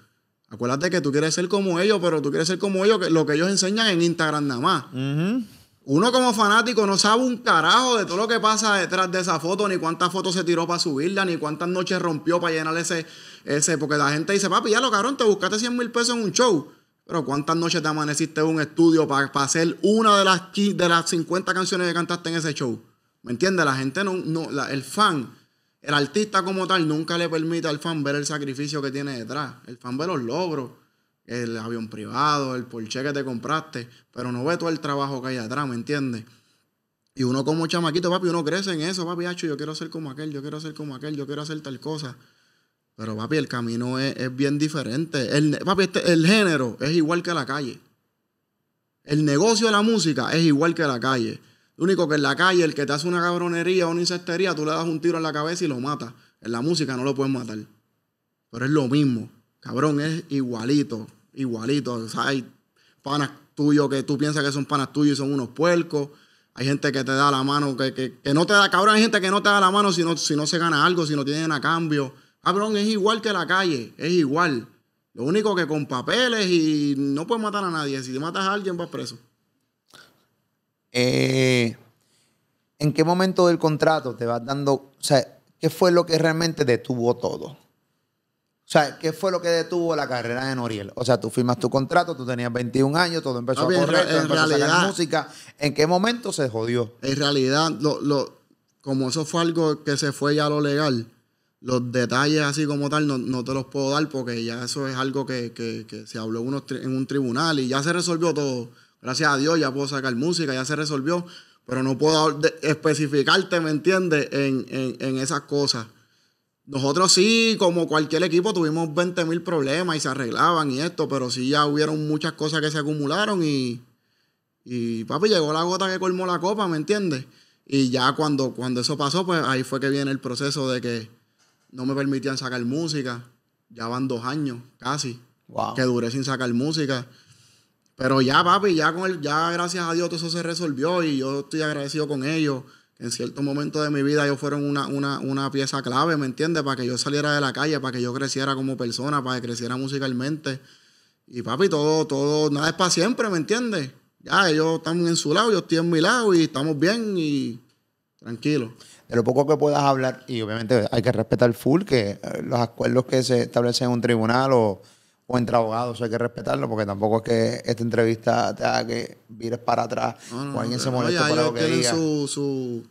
B: Acuérdate que tú quieres ser como ellos, pero tú quieres ser como ellos, lo que ellos enseñan en Instagram nada más. Uno como fanático no sabe un carajo de todo lo que pasa detrás de esa foto, ni cuántas fotos se tiró para subirla, ni cuántas noches rompió para llenar ese, ese. Porque la gente dice, papi, ya lo cabrón, te buscaste 100 mil pesos en un show. Pero cuántas noches te amaneciste en un estudio para, para hacer una de las, de las 50 canciones que cantaste en ese show. ¿Me entiendes? La gente no, no el fan el artista como tal nunca le permite al fan ver el sacrificio que tiene detrás. El fan ve los logros, el avión privado, el Porsche que te compraste, pero no ve todo el trabajo que hay detrás, ¿me entiendes? Y uno como chamaquito, papi, uno crece en eso, papi, hacho, yo quiero ser como aquel, yo quiero ser como aquel, yo quiero hacer tal cosa. Pero papi, el camino es, bien diferente. El, papi, este, el género es igual que la calle. El negocio de la música es igual que la calle. Lo único que en la calle, el que te hace una cabronería o una incestería, tú le das un tiro en la cabeza y lo mata. En la música no lo puedes matar. Pero es lo mismo. Cabrón, es igualito. Igualito. O sea, hay panas tuyos que tú piensas que son panas tuyos y son unos puercos. Hay gente que te da la mano, que, que, no te da, cabrón, hay gente que no te da la mano si no, si no se gana algo, si no tienen a cambio. Cabrón, es igual que la calle, es igual. Lo único que con papeles y no puedes matar a nadie. Si te matas a alguien, vas preso.
A: Eh, ¿En qué momento del contrato te vas dando, o sea, qué fue lo que realmente detuvo todo? O sea, ¿qué fue lo que detuvo la carrera de Noriel? O sea, tú firmas tu contrato, tú tenías 21 años, todo empezó a correr, empezó a sacar
B: música. ¿En qué momento se jodió? En realidad, lo, lo, como eso fue algo que se fue ya a lo legal, los detalles así como tal no, te los puedo dar porque ya eso es algo que, se habló en un tribunal y ya se resolvió todo. Gracias a Dios ya puedo sacar música, ya se resolvió, pero no puedo especificarte, ¿me entiendes?, en, esas cosas. Nosotros sí, como cualquier equipo, tuvimos 20 mil problemas y se arreglaban y esto, pero sí ya hubieron muchas cosas que se acumularon y, y papi, llegó la gota que colmó la copa, ¿me entiendes? Y ya cuando, cuando eso pasó, pues ahí fue que viene el proceso de que no me permitían sacar música. Ya van dos años, casi, que duré sin sacar música. Pero ya, papi, ya con el, ya gracias a Dios todo eso se resolvió y yo estoy agradecido con ellos. En cierto momento de mi vida ellos fueron una, una pieza clave, ¿me entiendes? Para que yo saliera de la calle, para que yo creciera como persona, para que creciera musicalmente. Y papi, todo, todo, nada es para siempre, ¿me entiendes? Ya, ellos están en su lado, yo estoy en mi lado y estamos bien y tranquilos. De lo poco que puedas hablar, y obviamente hay que respetar full
A: que eh, los acuerdos que se establecen en un tribunal o o entre abogados, hay que respetarlo, porque tampoco es que esta entrevista te haga que vires para atrás o alguien se moleste por lo que tienen
B: Su, su,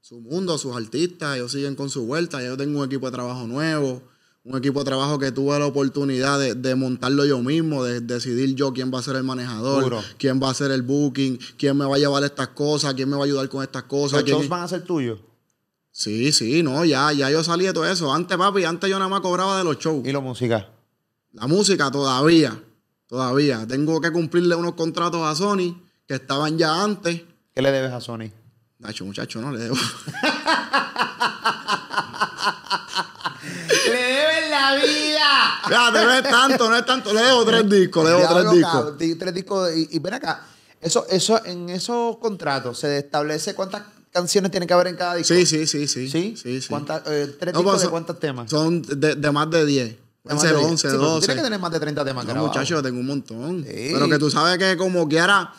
B: su, mundo, sus artistas, ellos siguen con su vuelta, yo tengo un equipo de trabajo nuevo, un equipo de trabajo que tuve la oportunidad de, montarlo yo mismo, de, decidir yo quién va a ser el manejador, quién va a ser el booking, quién me va a llevar estas cosas, quién me va a ayudar con estas cosas. ¿Los shows van a ser tuyos? Sí, sí, no, ya, ya yo salí de todo eso. Antes, papi, antes yo nada más cobraba de los shows. ¿Y los música? la música todavía, todavía. Tengo que cumplirle unos contratos a Sony que estaban ya antes. ¿Qué le debes a Sony? Nacho, muchacho, no le debo.
A: le debes la vida. no es tanto, no es tanto. Le debo tres discos, le debo tres discos. tres discos y, ven acá. Eso, eso, en esos contratos se establece cuántas canciones tiene que haber en cada disco. Sí, sí, sí,
B: sí. ¿Sí? sí, cuántas eh, tres pues discos de cuántos temas? Son de, de más de diez. 11, 11, 12. Tú tienes que tener más de 30 temas no, grabados. Muchachos, tengo un montón. Pero que tú sabes que como quiera,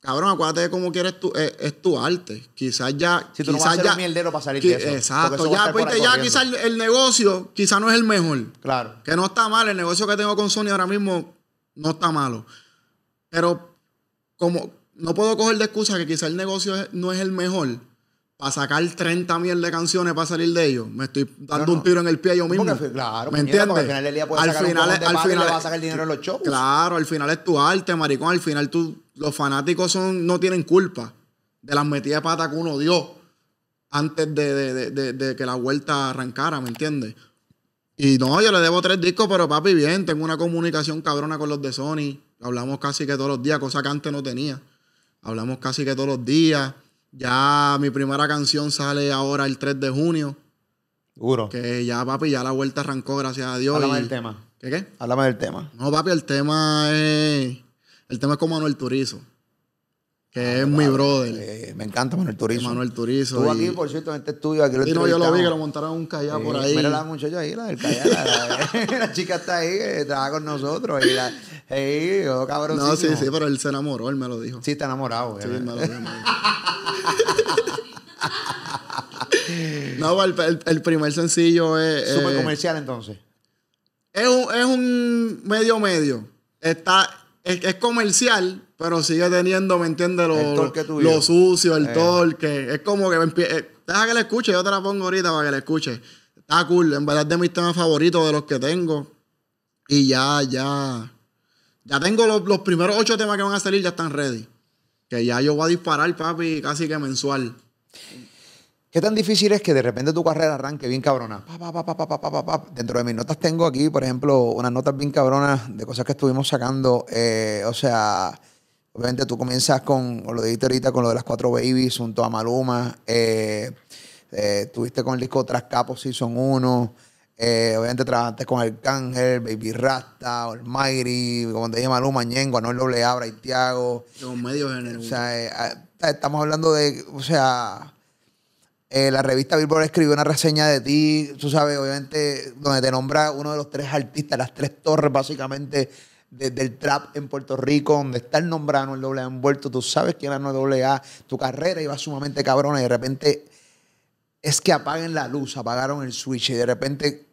B: cabrón, acuérdate de cómo quieres eh, es, tu arte. Quizás ya. Si tú quizás no vas a mierdero para salir de eso. Exacto. ya, pues, ya quizás el, el, negocio, quizás no es el mejor. Claro. Que no está mal. El negocio que tengo con Sony ahora mismo no está malo. Pero como no puedo coger de excusa que quizás el negocio no es el mejor para sacar 30 mil de canciones para salir de ellos, me estoy dando un tiro en el pie yo mismo. claro, ¿me entiendes? al final al final, le a sacar dinero en los shows. Claro, al final es tu arte, maricón. Al final tú, los fanáticos son, no tienen culpa de las metidas de pata que uno dio antes de, de que la vuelta arrancara, ¿me entiendes? Y no, yo le debo tres discos, pero papi, bien, tengo una comunicación cabrona con los de Sony. Hablamos casi que todos los días, cosa que antes no tenía. Hablamos casi que todos los días. Ya mi primera canción sale ahora el 3 de junio. Duro. Que ya, papi, ya la vuelta arrancó, gracias a Dios. Háblame del tema. ¿Qué qué? Háblame del tema. No, papi, el tema es. El tema es como Manuel Turizo que ah, es mi brother. Eh, me encanta Manuel Turizo. Manuel Turizo. Estuvo aquí, por
A: cierto, en este estudio. Aquí sí, no, yo lo vi, que lo montaron
B: un callado por ahí. Mira la muchacha ahí, la del
A: callado. La, chica está ahí, eh, trabaja con nosotros. Y la, oh, cabrón. No, sí, sí, pero él se enamoró, él me lo dijo.
B: Sí, está enamorado. Sí, me lo dijo. no, el, primer sencillo es... Súper eh, comercial, entonces. Es es un medio medio. Está es, comercial, pero sigue teniendo, ¿me entiendes? Lo, lo, sucio, el eh. torque. Es como que empieza... Eh, deja que le escuche, yo te la pongo ahorita para que le escuche. Está cool, en verdad es de mis temas favoritos, de los que tengo. Y ya, ya. Ya tengo los, los, primeros ocho temas que van a salir, ya están ready. Que ya yo voy a disparar, papi, casi que mensual. ¿Qué tan difícil
A: es que de repente tu carrera arranque bien cabrona? Dentro de mis notas tengo aquí, por ejemplo, unas notas bien cabronas de cosas que estuvimos sacando. Eh, o sea, obviamente tú comienzas con, lo dijiste ahorita, con lo de las cuatro babies junto a Maluma. Eh, eh tuviste con el disco Tras Capos Season 1. Eh, obviamente trabajaste con el Arcángel, Baby Rasta, Almighty, como te dije Maluma, Ñengo, Anuel Doble Abra, Tiago. Los medios género. O sea, estamos hablando de, o sea eh, la revista Billboard escribió una reseña de ti, tú sabes, obviamente, donde te nombra uno de los tres artistas, las tres torres básicamente del trap en Puerto Rico, donde está el nombrado, el doble A envuelto, tú sabes quién era No doble A, tu carrera iba sumamente cabrona y de repente es que apaguen la luz, apagaron el switch y de repente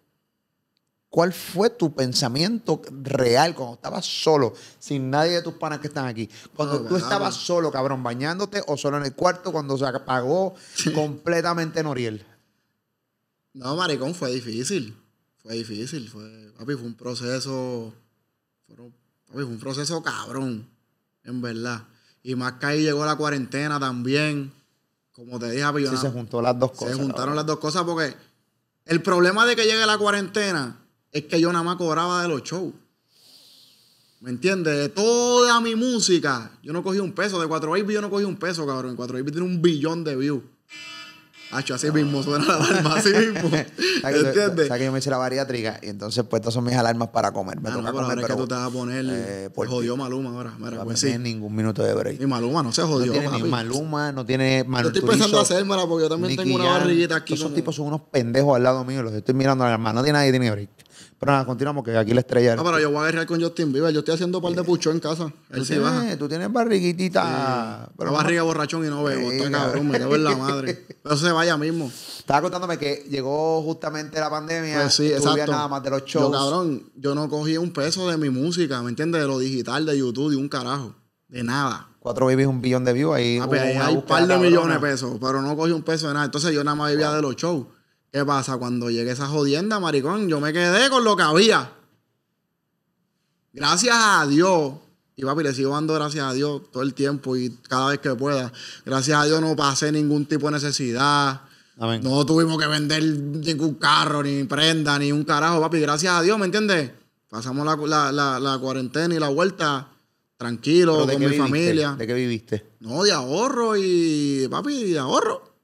A: ¿Cuál fue tu pensamiento real cuando estabas solo, sin nadie de tus panas que están aquí? Cuando tú estabas solo, cabrón, bañándote o solo en el cuarto, cuando se apagó completamente Noriel.
B: No, maricón, fue difícil. Fue difícil. Fue, papi, fue un proceso. papi, fue un proceso cabrón, en verdad. Y más que ahí llegó la cuarentena también. Como te dije, papi, sí, se juntó las dos cosas. Se juntaron las dos cosas porque el problema de que llegue la cuarentena es que yo nada más cobraba de los shows. ¿Me entiendes? De toda mi música, yo no cogí un peso. De 4 Baby yo no cogí un peso, cabrón. 4 Baby tiene un billón de views. Hacho, así mismo, suena la alarma, así mismo. ¿Entiendes?
A: O sea, que yo me hice la bariátrica y entonces, pues, estas son mis alarmas para comer. Me ah, toca no, comer, pero que tú
B: te vas a poner. Eh, jodió Maluma ahora. no pues tiene ningún minuto de break.
A: Y Maluma no se jodió. No tiene ni Maluma,
B: no tiene Yo estoy pensando hacérmela porque yo también tengo una barriguita
A: aquí. Esos tipos son unos pendejos al lado mío, los estoy mirando a la No tiene nadie, tiene break. Pero nada, continuamos que aquí le estrella. No, ah, pero
B: yo voy a guerrear con Justin Bieber. Yo estoy haciendo un par de eh, puchos en casa. Él sí baja. Tú tienes barriguitita. Sí. Pero la barriga borrachón y no bebo. cabrón, me llevo en la madre. Pero vaya mismo.
A: Estaba contándome que llegó justamente la pandemia. y pues sí, nada más de los shows. Yo, cabrón,
B: yo no cogí un peso de mi música, ¿me entiendes? De lo digital, de YouTube, de un carajo. De nada. Cuatro
A: babies, un billón de views. Ahí hay un par de millones de
B: pesos, pero no cogí un peso de nada. Entonces yo nada más vivía de los shows. ¿Qué pasa? Cuando llegué esa jodienda, maricón, yo me quedé con lo que había. Gracias a Dios y papi, le sigo dando gracias a Dios todo el tiempo y cada vez que pueda. Gracias a Dios no pasé ningún tipo de necesidad. No tuvimos que vender ningún carro, ni prenda, ni un carajo, papi. Gracias a Dios, ¿me entiendes? Pasamos la, cuarentena y la vuelta tranquilo, con mi familia. ¿De qué viviste? No, de ahorro y, papi, de ahorro.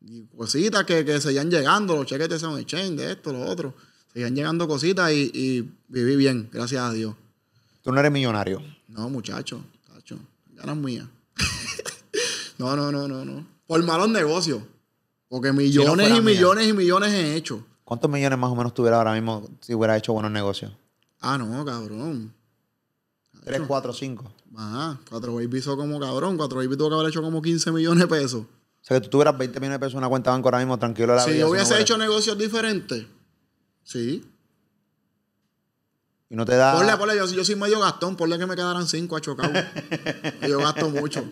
B: Y cositas que, que seguían llegando, los cheques de San Exchange, de esto, lo otro. Seguían llegando cositas y, y viví bien, gracias a Dios. Tú no eres millonario. No, muchacho, muchacho ganas mía. no, no, no, no, no. Por malos negocios. Porque millones y millones y millones he hecho.
A: ¿Cuántos millones más o menos tuviera ahora mismo si hubiera hecho buenos negocios?
B: Ah, no, cabrón. Tres, cuatro, cinco. Ajá, cuatro baby hizo como cabrón. Cuatro baby tuvo que haber hecho como 15 millones de pesos. O sea, que tú tuvieras 20 millones de pesos en una cuenta de ahora mismo, tranquilo. La si yo hubiese hecho negocios diferentes, sí. Y no te da. Ponle, ponle, yo, yo soy medio gastón, ponle que me quedaran cinco a chocar. yo gasto mucho.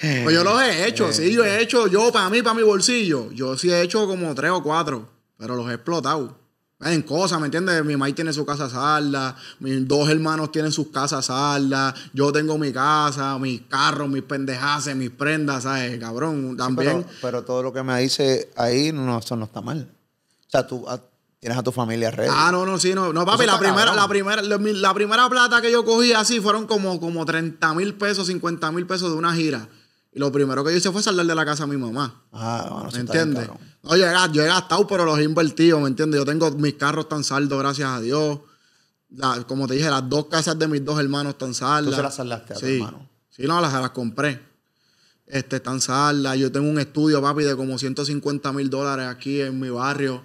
B: Pues yo los he hecho, sí, yo he hecho, yo para mí, para mi bolsillo, yo sí he hecho como tres o cuatro, pero los he explotado. En cosas, ¿me entiendes? Mi maíz tiene su casa salda, mis dos hermanos tienen sus casas salda yo tengo mi casa, mis carros, mis pendejaces, mis prendas, ¿sabes? Cabrón, también.
A: pero, todo lo que me dice ahí no, eso no está mal. O sea, tú, ah, Tienes a tu familia ready. Ah, no, no, sí, no.
B: No, papi, la primera, la primera, la primera, plata que yo cogí así fueron como, como 30 mil pesos, 50 mil pesos de una gira. Y lo primero que yo hice fue salir de la casa a mi mamá. Ah, bueno, ¿Me entiendes? No, yo he, yo gastado, pero los he invertido, ¿me entiendes? Yo tengo mis carros tan saldos, gracias a Dios. como te dije, las dos casas de mis dos hermanos tan saldas. ¿Tú se las saldaste a hermano? Sí, no, las, las compré. Este, están saldas. Yo tengo un estudio, papi, de como 150 mil dólares aquí en mi barrio.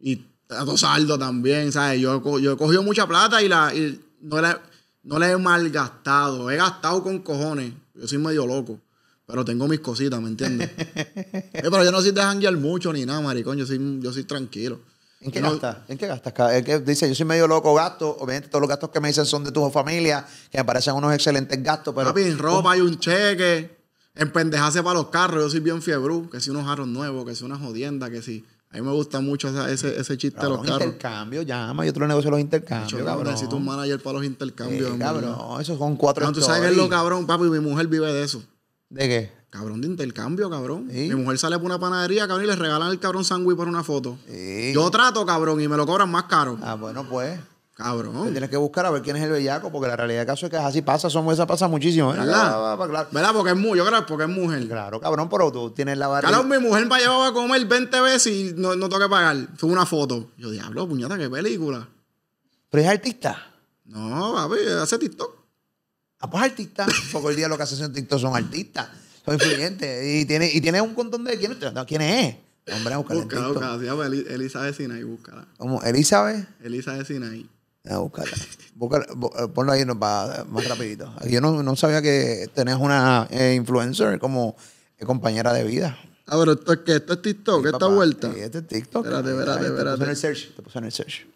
B: Y tu Saldo también, ¿sabes? Yo, yo he cogido mucha plata y, la, y no, la, no la he malgastado. He gastado con cojones. Yo soy medio loco. Pero tengo mis cositas, ¿me entiendes? Eh, pero yo no soy de janguear mucho ni nada, maricón. Yo soy, yo soy tranquilo. ¿En qué gastas? ¿En qué gastas? Eh, dice, yo soy medio loco, gasto.
A: Obviamente, todos los gastos que me dicen son de tu familia, que me parecen unos excelentes gastos, pero... Papi, en ropa hay
B: un cheque. En pendejarse para los carros. Yo soy bien fiebrú. Que si unos jarros nuevos, que si una jodienda, que si... A mí me gusta mucho ese, ese chiste de los carros. intercambio, llama. y otro negocio los intercambios, Yo, Necesito un manager para los intercambios. Eh, cabrón, no, esos son cuatro no, tú sabes que es lo cabrón, papi. Mi mujer vive de eso. ¿De qué? Cabrón de intercambio, cabrón. Mi mujer sale por una panadería, cabrón, y le regalan el cabrón sándwich por una foto. Yo trato, cabrón, y me lo cobran más caro. Ah, bueno, pues.
A: Cabrón. tienes que buscar a ver quién es el bellaco, porque la realidad del caso es que así pasa, son esa pasa muchísimo. ¿eh? ¿Verdad? ¿Verdad? Porque es mujer, yo creo, porque es mujer. Claro, cabrón, pero tú tienes la barriga.
B: Claro, mi mujer me ha llevado a comer 20 veces y no, tengo que pagar. Fue una foto. Yo, diablo, puñata, qué película. ¿Pero es artista? No, ver, hace TikTok. Ah, pues artista. porque el día lo que hacen en
A: TikTok son artistas, son influyentes. Y tiene, y tiene un montón de. ¿Quién, ¿quién es? Hombre,
B: busca, busca. Sinai, búscala.
A: ¿Cómo? ¿Elizabeth?
B: Elizabeth Sinai. A Buscar, eh, ponlo ahí más rapidito. Yo
A: no, no sabía que tenías una eh, influencer como eh, compañera de vida. Ah, pero esto es que esto es TikTok, esta vuelta. Sí, este es TikTok. Espérate, espérate, Te puse en el search. Te en search.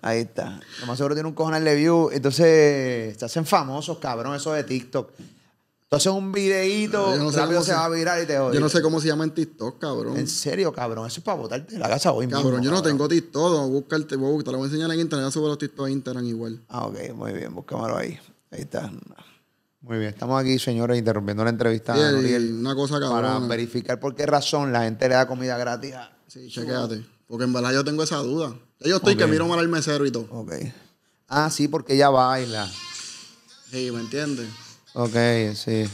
A: Ahí está. Lo más seguro tiene un cojonal de view. Entonces, se hacen famosos, cabrón, eso de TikTok.
B: Entonces un videíto, no rápido se, va a
A: virar y te odio. Yo no sé
B: cómo se llama en TikTok, cabrón. En serio, cabrón. Eso es para botarte la casa hoy cabrón, Yo cabrón, yo no tengo TikTok. buscarte, voy a, te lo voy a enseñar en internet. Subo los TikTok en Instagram igual. Ah, ok. Muy bien. Búscamelo ahí. Ahí está.
A: Muy bien, estamos aquí, señores, interrumpiendo la entrevista. Y una cosa cabrón. Para
B: verificar por qué
A: razón la gente le da comida gratis.
B: A... Sí, chequéate. Porque en verdad yo tengo esa duda. Yo estoy que miro mal al mesero y todo. Ok. Ah, sí, porque ella baila. Sí, ¿me entiendes?
A: Ok, sí.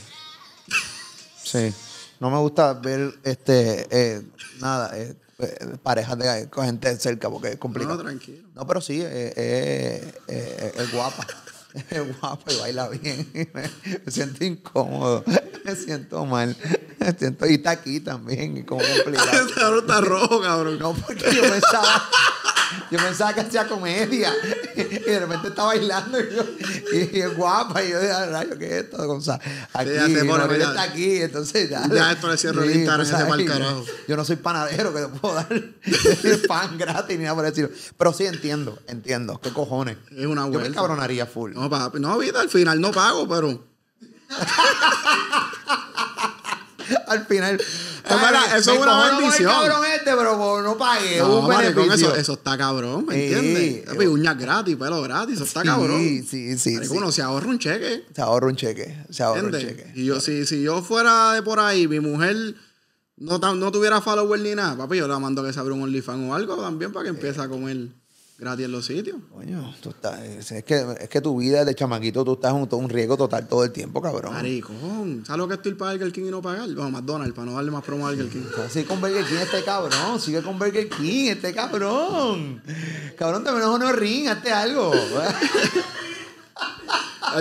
A: Sí. No me gusta ver este eh, nada, eh, eh, parejas de con gente cerca porque es complicado. No, tranquilo. No, pero sí, eh, es guapa. Es guapa y baila bien. me siento incómodo. Me siento mal. Me siento y está aquí también. Como complicado. cabrón está rojo, cabrón. No, porque yo pensaba. Yo pensaba que hacía comedia. Y de repente está bailando y, yo, y es guapa. Y yo dije, ah, rayo, ¿qué es esto, Gonzalo? Aquí, está aquí, entonces ya. Ya esto le cierro el Instagram ese mal carajo. Yo, no soy panadero que te puedo dar pan gratis ni nada por decirlo. Pero sí entiendo, entiendo. ¿Qué cojones?
B: Es una vuelta. Yo me cabronaría full. No, papi, no, vida, al final no pago, pero... al final. Ah, eso es una bendición. cabrón este, pero pues, no pagué. eso, está cabrón, ¿me entiendes? Eh, uñas gratis, pelo gratis, eso está cabrón. Sí, sí, sí. Uno se ahorra un cheque.
A: Se ahorra un cheque. Se ahorra un cheque.
B: Y yo, si, si yo fuera de por ahí, mi mujer no, no tuviera follower ni nada, papi, yo la mando que se abra un OnlyFans o algo también para que eh, empiece con él gratis en los sitios. Coño, tú estás, es,
A: que, es que tu vida de chamaquito, tú estás en a un riesgo total todo el tiempo, cabrón.
B: Maricón, ¿sabes lo que estoy para Burger King y no pagar? Vamos, McDonald's, para no darle más promo a Burger King. Sigue con Burger King este cabrón,
A: sigue con Burger King este cabrón. Cabrón, te menos no ring, hazte algo. De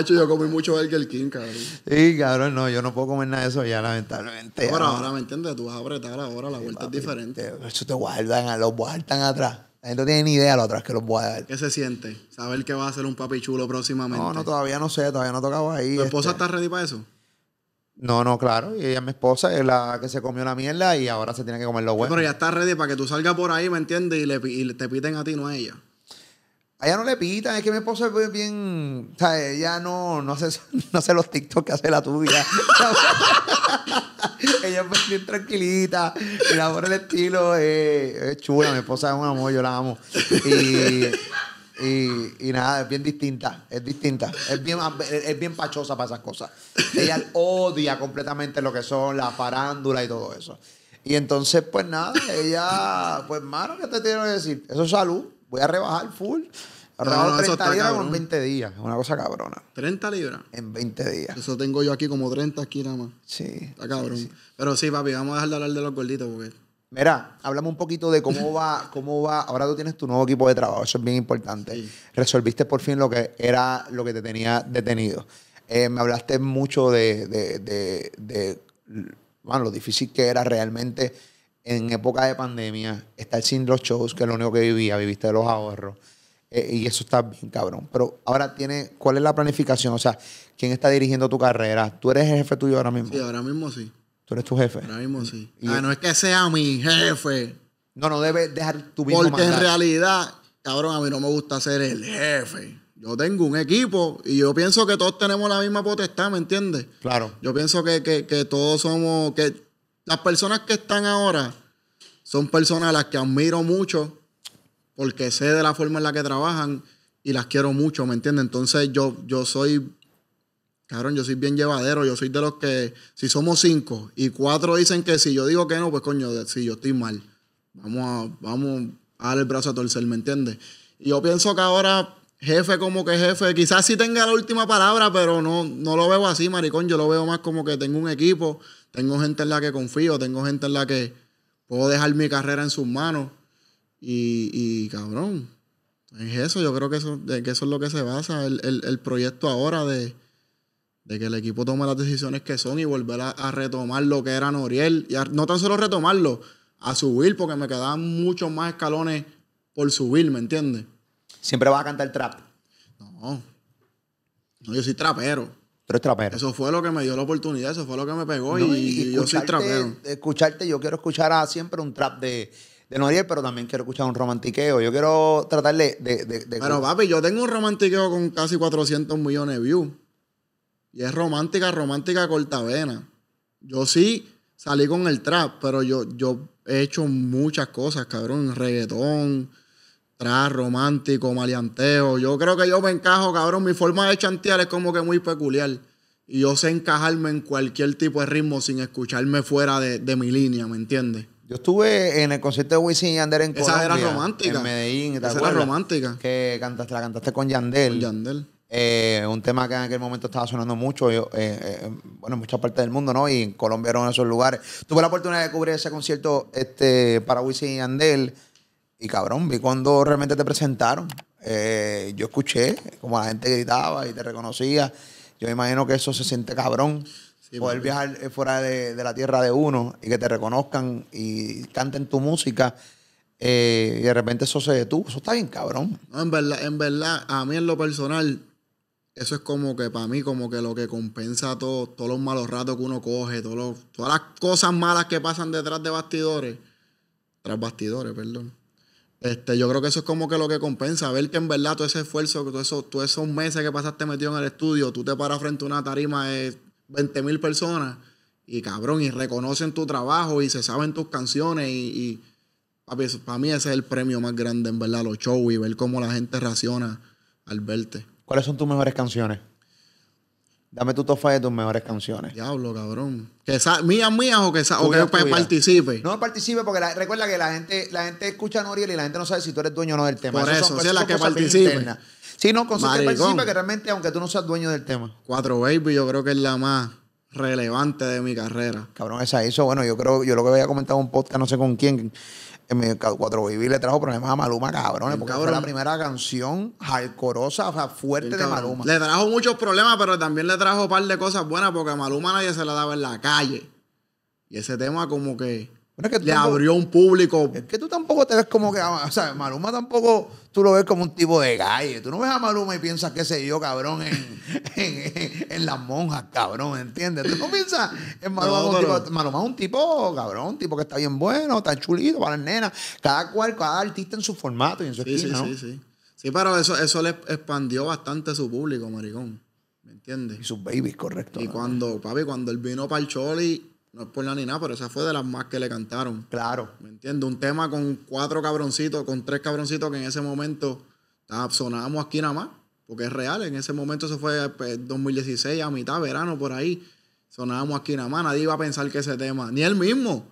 B: hecho, yo comí mucho Burger King, cabrón.
A: Sí, cabrón, no, yo no puedo comer nada de eso ya, lamentablemente. Ahora, ahora,
B: ¿me entiendes? Tú vas a apretar ahora, la vuelta es diferente.
A: eso te guardan, los guardan atrás. La gente no tiene ni idea lo atrás que los voy a ver. ¿Qué se siente?
B: Saber que va a ser un papi chulo próximamente. No, no,
A: todavía no sé, todavía no tocaba ahí. ¿Tu esposa
B: este. está ready para eso?
A: No, no, claro. Y ella es mi esposa, es la que se comió la mierda y ahora se tiene que comer los huevos. pero ya
B: está ready para que tú salgas por ahí, ¿me entiendes? Y, le, y te piten a ti, no a ella.
A: A ella no le pitan, es que mi esposa es bien. O sea, ella no, no, hace, no hace los tiktoks que hace la tuya. ella es bien tranquilita, y la por el estilo. Eh, es chula, mi esposa es un amor, yo la amo. Y, nada, es bien distinta, es distinta. Es bien, pachosa para esas cosas. Ella odia completamente lo que son las farándula y todo eso. Y entonces, pues nada, ella, pues, mano, ¿qué te quiero decir? Eso es salud voy a rebajar full. 30 libras en 20 días. Es Una cosa cabrona.
B: ¿30 libras? En 20 días. Eso tengo yo aquí como 30 aquí más. Sí. Está cabrón. Pero sí, papi, vamos a dejar de hablar de los gorditos porque... Mira, háblame
A: un poquito de cómo va, cómo va. Ahora tú tienes tu nuevo equipo de trabajo, eso es bien importante. Resolviste por fin lo que era lo que te tenía detenido. Eh, me hablaste mucho de, de, lo difícil que era realmente en época de pandemia, estar sin los shows, que es lo único que vivía, viviste de los ahorros. Eh, y eso está bien, cabrón. Pero ahora tiene, ¿cuál es la planificación? O sea, ¿quién está dirigiendo tu carrera? ¿Tú eres el jefe tuyo ahora mismo?
B: Sí, ahora mismo sí.
A: ¿Tú eres tu jefe? Ahora
B: mismo sí. ah, no es que sea mi jefe. No, no debe dejar tu vida. Porque en realidad, cabrón, a mí no me gusta ser el jefe. Yo tengo un equipo y yo pienso que todos tenemos la misma potestad, ¿me entiendes? Claro. Yo pienso que, todos somos, que las personas que están ahora son personas a las que admiro mucho porque sé de la forma en la que trabajan y las quiero mucho, ¿me entiendes? Entonces yo, yo soy, cabrón, yo soy bien llevadero, yo soy de los que, si somos cinco y cuatro dicen que si yo digo que no, pues coño, si yo estoy mal, vamos a, vamos dar el brazo a torcer, ¿me entiendes? Y yo pienso que ahora jefe como que jefe, quizás sí tenga la última palabra, pero no, no lo veo así, maricón, yo lo veo más como que tengo un equipo tengo gente en la que confío, tengo gente en la que puedo dejar mi carrera en sus manos. Y, cabrón, es eso, yo creo que eso, que eso es lo que se basa el, proyecto ahora de, que el equipo tome las decisiones que son y volver a, retomar lo que era Noriel. Y no tan solo retomarlo, a subir, porque me quedan muchos más escalones por subir, ¿me entiendes? ¿Siempre vas a cantar trap? No. No, yo soy trapero pero es trapero. Eso fue lo que me dio la oportunidad, eso fue lo que me pegó y, yo soy trapero.
A: Escucharte, yo quiero escuchar siempre un trap de, de Noriel, pero también quiero escuchar un romantiqueo. Yo quiero tratarle de... de, pero papi, yo tengo un
B: romantiqueo con casi 400 millones de views. Y es romántica, romántica cortavena. Yo sí salí con el trap, pero yo, yo he hecho muchas cosas, cabrón. Reggaetón, romántico, maleanteo. Yo creo que yo me encajo, cabrón. Mi forma de chantear es como que muy peculiar. Y yo sé encajarme en cualquier tipo de ritmo sin escucharme fuera de, mi línea, ¿me entiendes? Yo estuve en el concierto de Wisin y Yandel en Colombia. Esa era romántica. En Medellín. Esa era romántica.
A: Que cantaste, la cantaste con Yandel. Yandel. Eh, un tema que en aquel momento estaba sonando mucho, eh, eh, bueno, en muchas partes del mundo, ¿no? Y en Colombia eran esos lugares. Tuve la oportunidad de cubrir ese concierto este, para Wisin y Yandel. Y cabrón, vi cuando realmente te presentaron. Eh, yo escuché como la gente gritaba y te reconocía. Yo me imagino que eso se siente cabrón. poder viajar eh, fuera de, la tierra de uno y que te reconozcan y canten tu música. Eh, y de repente eso se detuvo. Eso está bien cabrón.
B: en verdad, en verdad, a mí en lo personal, eso es como que para mí, como que lo que compensa todos los malos ratos que uno coge, todas las cosas malas que pasan detrás de bastidores. Tras bastidores, perdón. Este, yo creo que eso es como que lo que compensa, ver que en verdad todo ese esfuerzo, todo eso, todos esos meses que pasaste metido en el estudio, tú te paras frente a una tarima de 20 mil personas y cabrón, y reconocen tu trabajo y se saben tus canciones y, y para mí ese es el premio más grande en verdad, los shows y ver cómo la gente reacciona al verte. ¿Cuáles son tus mejores canciones? Dame tu tofa de tus mejores canciones. Diablo, cabrón. Que mías, mías o que, o que pues participe.
A: No participe porque recuerda que la gente, la gente escucha Noriel y la gente no sabe si tú eres dueño o no del tema. Por eso, es la que participe. Sí, no,
B: con que participe que realmente, aunque tú no seas dueño del tema. Cuatro Baby yo creo que es la más relevante de mi carrera. Cabrón,
A: esa eso. Bueno, yo creo, yo lo que había comentado en un podcast, no sé con quién, en mi Cuatro vivir le trajo problemas a Maluma, cabrones, porque fue la primera canción hardcoreosa,
B: fuerte de Maluma. Le trajo muchos problemas, pero también le trajo un par de cosas buenas, porque a Maluma nadie se la daba en la calle. Y ese tema como que que le abrió un público.
A: Es que tú tampoco te ves como que. O sea, Maluma tampoco tú lo ves como un tipo de galle. Tú no ves a Maluma y piensas, qué sé yo, cabrón, en, en, las monjas, cabrón, ¿entiendes? Tú no piensas en Maluma. un tipo, es un tipo, cabrón, tipo que está bien bueno, está chulito para las nenas.
B: Cada cual, cada artista en su formato y en su sí, sí, sí, sí. Sí, pero eso, eso le expandió bastante su público, maricón. ¿Me entiendes? Y sus babies, correcto. Y cuando, papi, cuando él vino para el Choli no es por la ni nada, pero esa fue de las más que le cantaron. Claro. ¿Me entiendo Un tema con cuatro cabroncitos, con tres cabroncitos que en ese momento sonábamos aquí nada más, porque es real. En ese momento eso fue 2016, pues, a mitad verano, por ahí. Sonábamos aquí nada más. Nadie iba a pensar que ese tema, ni él mismo.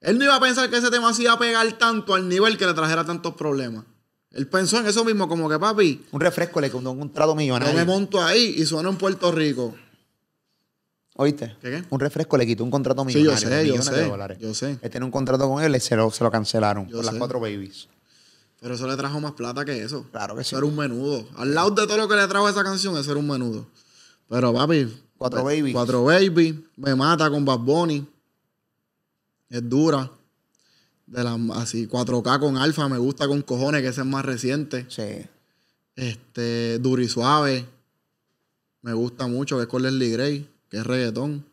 B: Él no iba a pensar que ese tema se iba a pegar tanto al nivel que le trajera tantos problemas. Él pensó en eso mismo, como que papi. Un refresco le contó un,
A: trado mío millonario. Yo me monto
B: ahí y suena en Puerto Rico. ¿Oíste? ¿Qué, qué?
A: Un refresco le quitó un contrato millonario. Sí, yo sé, yo sé, yo sé. Él tenía un contrato con él y se lo, cancelaron
B: las cuatro babies. Pero eso le trajo más plata que eso. Claro que sí. Eso era un menudo. Al lado de todo lo que le trajo esa canción, eso era un menudo. Pero papi... Cuatro pues, babies. Cuatro babies. Me mata con Bad Bunny. Es dura. De la, así, 4K con Alfa. Me gusta con cojones, que ese es más reciente. Sí. Este, y Suave. Me gusta mucho, que es con Leslie Gray. ¿Qué reggaetón.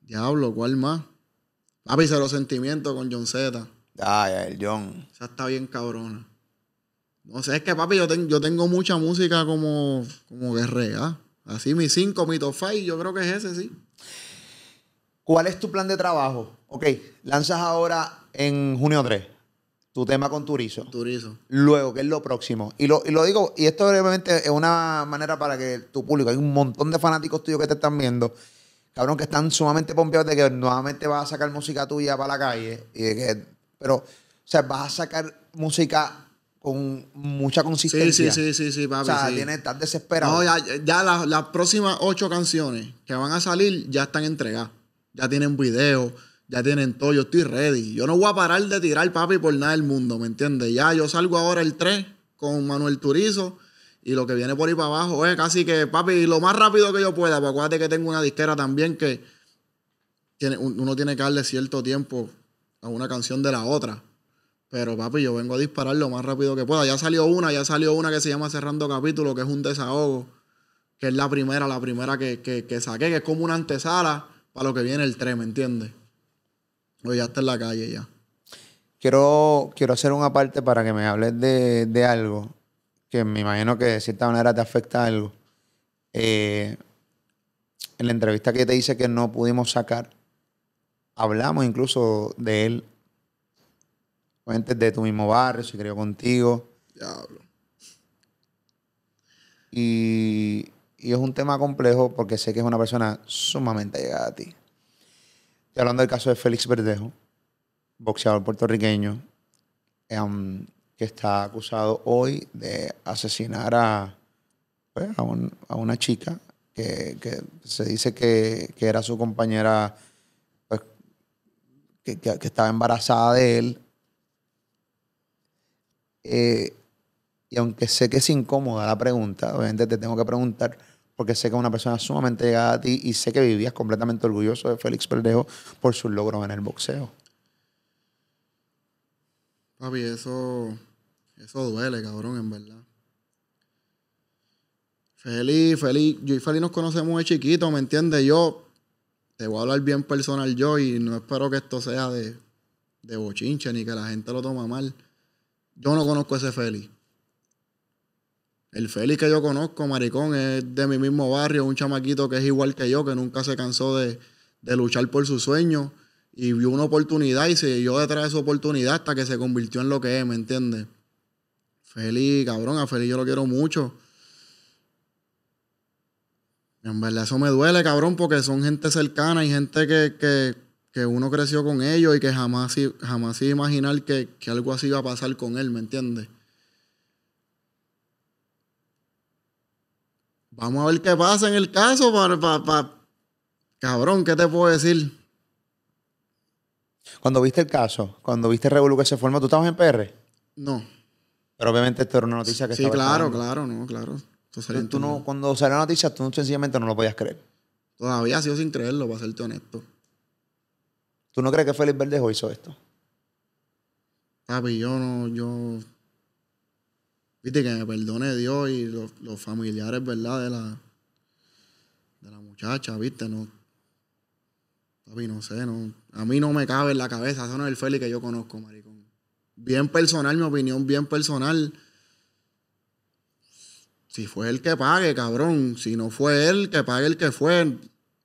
B: Diablo, ¿cuál más? Papi, se los sentimientos con John Z. ya el John. Esa está bien cabrona. No sé, es que papi, yo, yo tengo mucha música como, como guerrera. Así mi cinco, mi top yo creo que es ese, sí.
A: ¿Cuál es tu plan de trabajo? Ok, lanzas ahora en junio 3 tu tema con Turizo. Turizo. Luego, ¿qué es lo próximo? Y lo, digo, y esto obviamente es una manera para que tu público, hay un montón de fanáticos tuyos que te están viendo, cabrón, que están sumamente pompeados de que nuevamente vas a sacar música tuya para la calle. Y pero, o sea, vas a sacar música con mucha consistencia. Sí,
B: sí, sí, sí, sí O sea, sí. tienes, estar desesperado. No, ya, las, las próximas ocho canciones que van a salir ya están entregadas. Ya tienen video ya tienen todo, yo estoy ready. Yo no voy a parar de tirar, papi, por nada del mundo, ¿me entiendes? Ya yo salgo ahora el 3 con Manuel Turizo y lo que viene por ahí para abajo es casi que, papi, lo más rápido que yo pueda, porque acuérdate que tengo una disquera también que tiene, uno tiene que darle cierto tiempo a una canción de la otra. Pero papi, yo vengo a disparar lo más rápido que pueda. Ya salió una, ya salió una que se llama Cerrando Capítulo, que es un desahogo, que es la primera, la primera que, que, que saqué, que es como una antesala para lo que viene el 3, ¿me entiendes? ya está en la calle ya.
A: Quiero, quiero hacer una parte para que me hables de, algo que me imagino que de cierta manera te afecta algo. Eh, en la entrevista que te hice que no pudimos sacar, hablamos incluso de él. Gente de tu mismo barrio, si creo contigo. Diablo. Y, y es un tema complejo porque sé que es una persona sumamente llegada a ti. Y hablando del caso de Félix Verdejo, boxeador puertorriqueño, em, que está acusado hoy de asesinar a, pues, a, una chica que, se dice que, era su compañera, pues, que, estaba embarazada de él. Eh, y aunque sé que es incómoda la pregunta, obviamente te tengo que preguntar porque sé que es una persona sumamente llegada a ti y sé que vivías completamente orgulloso de Félix Perdejo por sus logros en el boxeo.
B: Papi, eso, eso duele, cabrón, en verdad. Feli, Feli, yo y Feli nos conocemos de chiquito, ¿me entiendes? Yo te voy a hablar bien personal yo y no espero que esto sea de, de bochinche ni que la gente lo toma mal. Yo no conozco a ese Feli. El Félix que yo conozco, maricón, es de mi mismo barrio, un chamaquito que es igual que yo, que nunca se cansó de, luchar por su sueño y vio una oportunidad y se siguió detrás de su oportunidad hasta que se convirtió en lo que es, ¿me entiendes? Félix, cabrón, a Félix yo lo quiero mucho. En verdad eso me duele, cabrón, porque son gente cercana y gente que, que, que uno creció con ellos y que jamás, jamás iba a imaginar que, que algo así iba a pasar con él, ¿me entiendes? Vamos a ver qué pasa en el caso. para, Cabrón, ¿qué te puedo decir? Cuando viste el caso, cuando viste
A: Revolu que se formó, ¿tú estabas en PR? No. Pero obviamente esto era una noticia que sí, estaba. Sí, claro, claro, no, claro. tú no, cuando salió la noticia, tú sencillamente no lo podías creer.
B: Todavía sido sin creerlo, para serte honesto. ¿Tú no crees que Félix Verdejo hizo esto? Papi, yo no, yo Viste, que me perdone Dios y los, familiares, ¿verdad? De la, de la muchacha, ¿viste? No, papi, no sé, no. A mí no me cabe en la cabeza. Eso no es el Félix que yo conozco, maricón. Bien personal, mi opinión, bien personal. Si fue él que pague, cabrón. Si no fue él, que pague el que fue.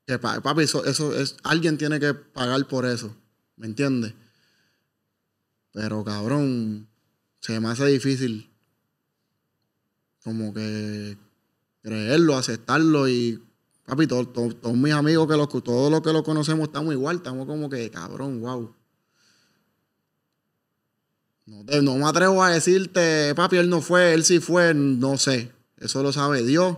B: Que Papi, es. Alguien tiene que pagar por eso. ¿Me entiendes? Pero, cabrón, se me hace difícil como que creerlo, aceptarlo y papi, todos, mis amigos que los todos los que lo conocemos estamos igual, estamos como que cabrón, wow. No, me atrevo a decirte, papi, él no fue, él sí fue, no sé. Eso lo sabe Dios.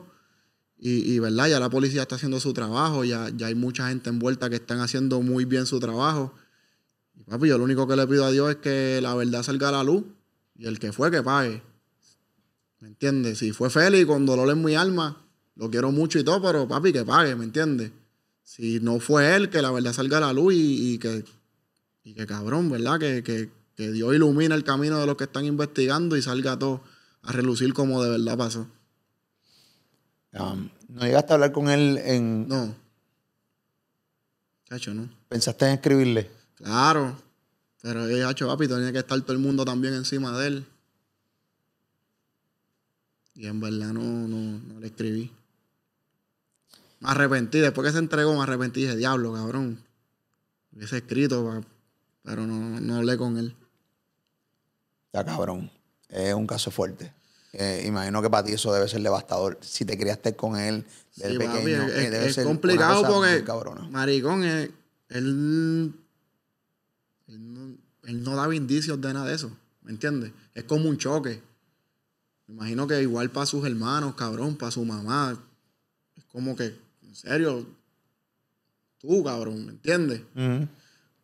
B: Y, verdad, ya la policía está haciendo su trabajo, ya, ya hay mucha gente envuelta que están haciendo muy bien su trabajo. Y papi, yo lo único que le pido a Dios es que la verdad salga a la luz y el que fue que pague. ¿Me entiendes? Si fue Félix con dolor en mi alma, lo quiero mucho y todo, pero papi, que pague, ¿me entiendes? Si no fue él, que la verdad salga a la luz y, que, cabrón, ¿verdad? Que, que, Dios ilumina el camino de los que están investigando y salga todo a relucir como de verdad pasó. Um, ¿No llegaste a hablar con él en...? No. Cacho, ¿no? ¿Pensaste en escribirle? Claro. Pero, yo eh, hecho papi, tenía que estar todo el mundo también encima de él. Y en verdad no, le escribí. Me arrepentí, después que se entregó me arrepentí dije, diablo, cabrón. Hubiese escrito, pero no, no hablé con él.
A: Ya, cabrón. Es un caso fuerte. Eh, imagino que para ti eso debe ser devastador. Si te criaste con él desde pequeño, es, eh, complicado porque
B: maricón, eh, él, él, no, él, no, daba indicios de nada de eso, ¿me entiendes? Es como un choque. Me imagino que igual para sus hermanos, cabrón, para su mamá. Es como que, en serio, tú, cabrón, ¿me entiendes?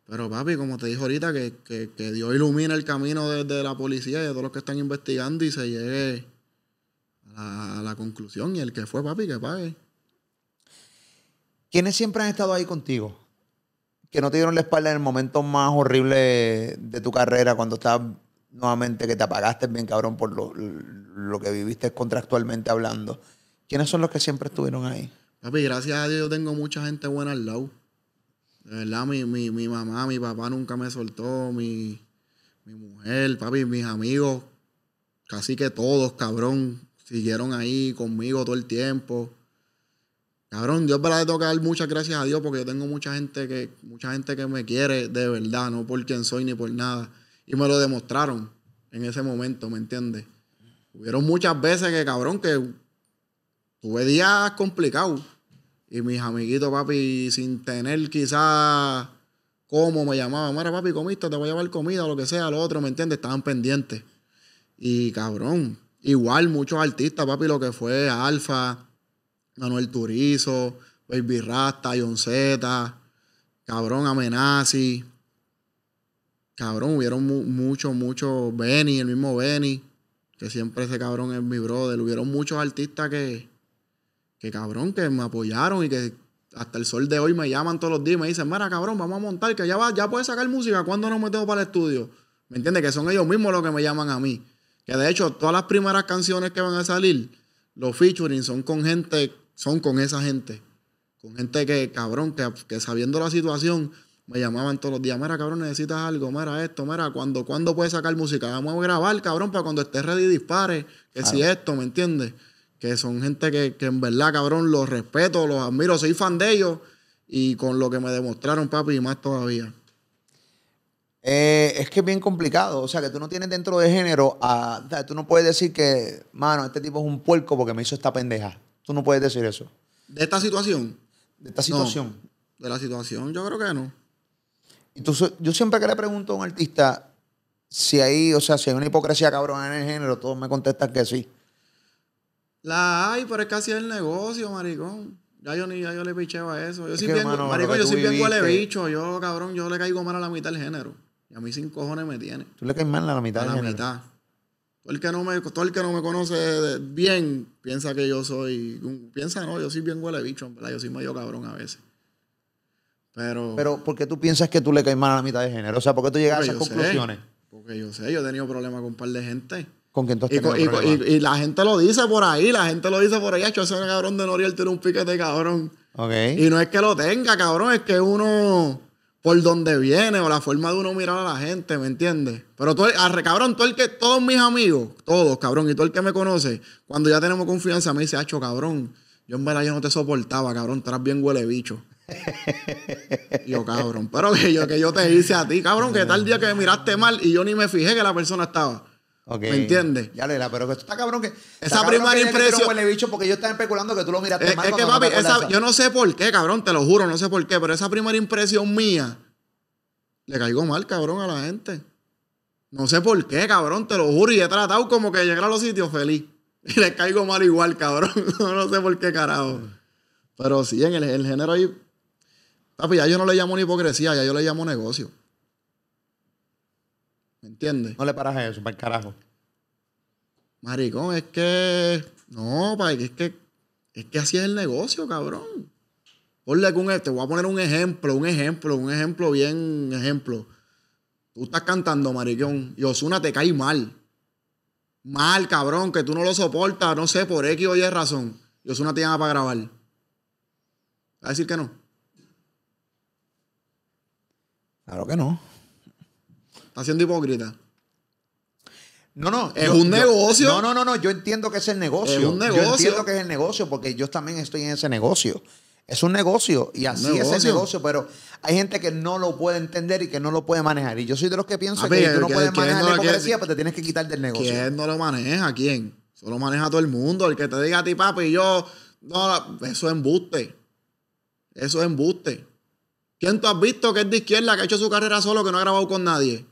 B: Pero papi, como te dije ahorita, que, que, que Dios ilumina el camino de, la policía y de todos los que están investigando y se llegue a la, a la conclusión. Y el que fue, papi, que pague. ¿Quiénes siempre han estado
A: ahí contigo? Que no te dieron la espalda en el momento más horrible de tu carrera, cuando estás nuevamente que te apagaste bien cabrón por lo, que viviste contractualmente hablando. ¿Quiénes son los que siempre estuvieron ahí?
B: Papi, gracias a Dios tengo mucha gente buena al lado. De verdad, mi, mi, mi mamá, mi papá nunca me soltó, mi, mi mujer, papi, mis amigos, casi que todos, cabrón, siguieron ahí conmigo todo el tiempo. Cabrón, Dios para de tocar muchas gracias a Dios porque yo tengo mucha gente que, mucha gente que me quiere de verdad, no por quien soy ni por nada. Y me lo demostraron en ese momento, ¿me entiendes? Hubieron muchas veces que, cabrón, que tuve días complicados. Y mis amiguitos, papi, sin tener quizás cómo me llamaban. Mira, papi, comiste, te voy a llevar comida, lo que sea, lo otro, ¿me entiendes? Estaban pendientes. Y cabrón, igual muchos artistas, papi, lo que fue Alfa, Manuel Turizo, Baby Rasta, John cabrón, Amenazi cabrón, hubieron mucho, muchos, muchos, Benny, el mismo Benny, que siempre ese cabrón es mi brother, hubieron muchos artistas que, que cabrón, que me apoyaron y que hasta el sol de hoy me llaman todos los días y me dicen, mira cabrón, vamos a montar, que ya, va, ya puedes sacar música, ¿cuándo me metemos para el estudio? ¿Me entiendes? Que son ellos mismos los que me llaman a mí. Que de hecho, todas las primeras canciones que van a salir, los featuring son con gente, son con esa gente. Con gente que, cabrón, que, que sabiendo la situación, me llamaban todos los días, mira, cabrón, necesitas algo, mira esto, mira, ¿cuándo, ¿cuándo puedes sacar música? Vamos a grabar, cabrón, para cuando estés ready dispare, que si esto, ¿me entiendes? Que son gente que, en verdad, cabrón, los respeto, los admiro, soy fan de ellos y con lo que me demostraron, papi, y más todavía. Eh, es que es bien complicado.
A: O sea, que tú no tienes dentro de género a. tú no puedes decir que, mano, este tipo es un puerco porque me hizo esta pendeja. Tú no puedes decir eso. ¿De esta situación? De esta situación. de la situación, yo creo que no. Entonces, yo siempre que le pregunto a un artista si hay, o sea, si hay una hipocresía cabrón en el género, todos me contestan que sí.
B: La hay, pero es que así es el negocio, maricón. Ya yo ni ya yo le picheo a eso. Yo sí soy bien, maricón, yo soy bien huele bicho. Yo, cabrón, yo le caigo mal a la mitad del género. Y a mí sin cojones me tiene.
A: Tú le caes mal a la mitad a del la género.
B: mitad. Todo el, que no me, todo el que no me conoce bien piensa que yo soy. Piensa no, yo soy bien huele bicho, ¿verdad? Yo soy medio cabrón a veces. Pero, pero
A: ¿por qué tú piensas que tú le caes mal a la mitad de género? O sea, ¿por qué tú llegas a esas conclusiones?
B: porque yo sé, yo he tenido problemas con un par de gente.
A: ¿Con quién tú has y,
B: la gente lo dice por ahí, la gente lo dice por ahí. hecho ese cabrón de Noriel, tiene un pique de cabrón. Okay. Y no es que lo tenga, cabrón, es que uno por donde viene o la forma de uno mirar a la gente, ¿me entiendes? Pero tú, cabrón, tú el que, todos mis amigos, todos, cabrón, y todo el que me conoce, cuando ya tenemos confianza, me dice, hacho, cabrón, yo en verdad yo no te soportaba, cabrón, tú eras bien huele bicho yo, cabrón, pero que yo, que yo te hice a ti, cabrón, que tal día que me miraste mal y yo ni me fijé que la persona estaba. ¿Me entiendes? Ya, Lela, pero que tú está cabrón que. Esa primera impresión.
A: porque yo estaba especulando que tú lo miraste mal. que, papi,
B: yo no sé por qué, cabrón, te lo juro, no sé por qué, pero esa primera impresión mía le caigo mal, cabrón, a la gente. No sé por qué, cabrón, te lo juro, y he tratado como que llegar a los sitios feliz. Y le caigo mal igual, cabrón. no sé por qué, carajo. Pero sí, en el género ahí ya yo no le llamo ni hipocresía, ya yo le llamo negocio. ¿Me entiendes? No le paras a eso, para el carajo. Maricón, es que. No, pa, es que. Es que así es el negocio, cabrón. Ponle con este, voy a poner un ejemplo, un ejemplo, un ejemplo bien ejemplo. Tú estás cantando, maricón, y Osuna te cae mal. Mal, cabrón, que tú no lo soportas, no sé, por X o Y razón. Y Osuna te llama para grabar. Va a decir que no. Claro que no. Está siendo hipócrita.
A: No, no. Es un negocio. No, no, no, no. Yo entiendo que es el negocio. Es un negocio. Yo entiendo que es el negocio porque yo también estoy en ese negocio. Es un negocio y así es el negocio, pero hay gente que no lo puede entender y que no lo puede manejar. Y yo soy de los que piensan que tú no puedes manejar la hipocresía,
B: pues te tienes que quitar del negocio. ¿Quién no lo maneja? ¿Quién? Solo maneja todo el mundo. El que te diga a ti, papi, yo. No, eso es embuste. Eso es embuste. ¿Quién tú has visto que es de izquierda, que ha hecho su carrera solo, que no ha grabado con nadie?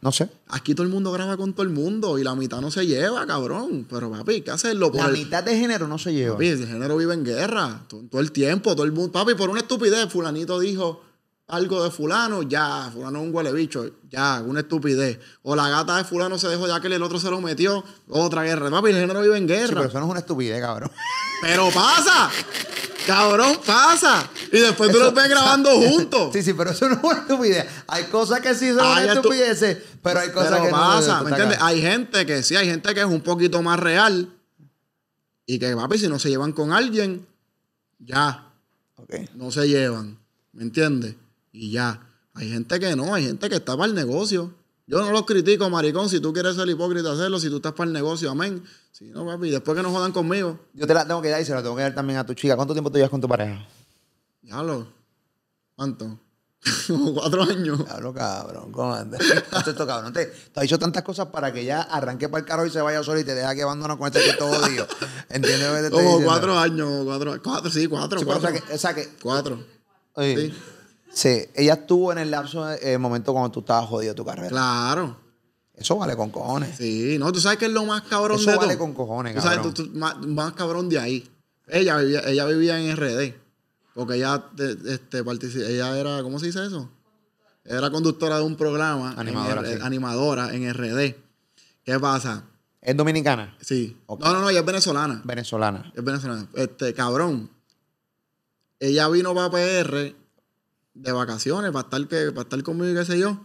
B: No sé. Aquí todo el mundo graba con todo el mundo y la mitad no se lleva, cabrón. Pero papi, ¿qué hacerlo? la mitad de género no se lleva. Papi, el género vive en guerra. todo el tiempo, todo el mundo. Papi, por una estupidez, fulanito dijo, algo de fulano, ya, fulano es un huele bicho, ya, una estupidez. O la gata de fulano se dejó ya que el otro se lo metió, otra guerra. Papi, el género vive en guerra. Sí, pero eso no es una estupidez, cabrón. Pero pasa. Cabrón, pasa.
A: Y después tú los ves grabando juntos. Sí, sí, pero eso no es una estupidez. Hay cosas que sí son ah, estupideces, pero hay cosas pero que pasa, no. ¿me entiendes?
B: Hay gente que sí, hay gente que es un poquito más real. Y que, papi, si no se llevan con alguien, ya. Okay. No se llevan. ¿Me entiendes? y ya. Hay gente que no, hay gente que está para el negocio. Yo no los critico, maricón. Si tú quieres ser hipócrita, hacerlo. Si tú estás para el negocio, amén. Si no, papi, después que no jodan conmigo. Yo te la
A: tengo que dar y se la tengo que dar también a tu chica. ¿Cuánto tiempo tú llevas con tu pareja? lo ¿Cuánto? cuatro años. Diablo, cabrón. ¿Cómo andas? esto, cabrón. Te, te ha dicho tantas cosas para que ya arranque para el carro y se vaya solo y te deja que abandona con este que todo odio. ¿Entiendes? Como cuatro
B: años. Cuatro, cuatro, sí, cuatro. cuatro. O cuatro.
A: Sí, ella estuvo en el lapso, eh, momento cuando tú estabas jodido tu carrera.
B: Claro. Eso vale con cojones. Sí, no, tú sabes que es lo más cabrón de Eso vale con cojones, cabrón. Sabes, tú, más, cabrón de ahí. Ella vivía, ella vivía en RD. Porque ella, este, ella era, ¿cómo se dice eso? Era conductora de un programa. Animadora. Animadora en RD. ¿Qué pasa? ¿Es dominicana? Sí. No, no, no, ella es venezolana. Venezolana. Es venezolana. Este, cabrón. Ella vino para PR de vacaciones para estar, que, conmigo y qué sé yo.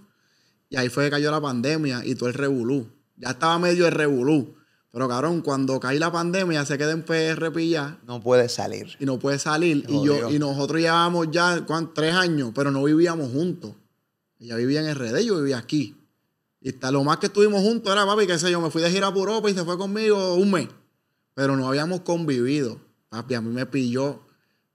B: Y ahí fue que cayó la pandemia y todo el revolú. Ya estaba medio el revolú. Pero cabrón, cuando cae la pandemia se queda en PR pilla. No puede salir. Y no puede salir. y, yo, y nosotros llevábamos ya tres años, pero no vivíamos juntos. Ella vivía en el RD, yo vivía aquí. Y hasta lo más que estuvimos juntos era, papi, qué sé yo, me fui de gira por Europa y se fue conmigo un mes. Pero no habíamos convivido. Papi, a mí me pilló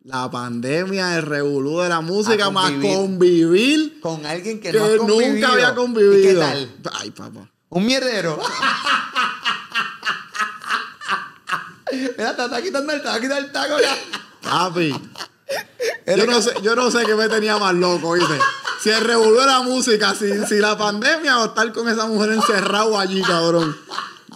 B: la pandemia, el revolú de la música, más convivir. Con alguien que, no nunca había convivido. ¿Y qué tal? Ay, papá. Un mierdero. Mira, está quitando el taco, el taco ya. Papi. Yo no, sé, yo no sé qué me tenía más loco, ¿viste? Si el revolú de la música, si, si la pandemia o estar con esa mujer encerrado allí, cabrón.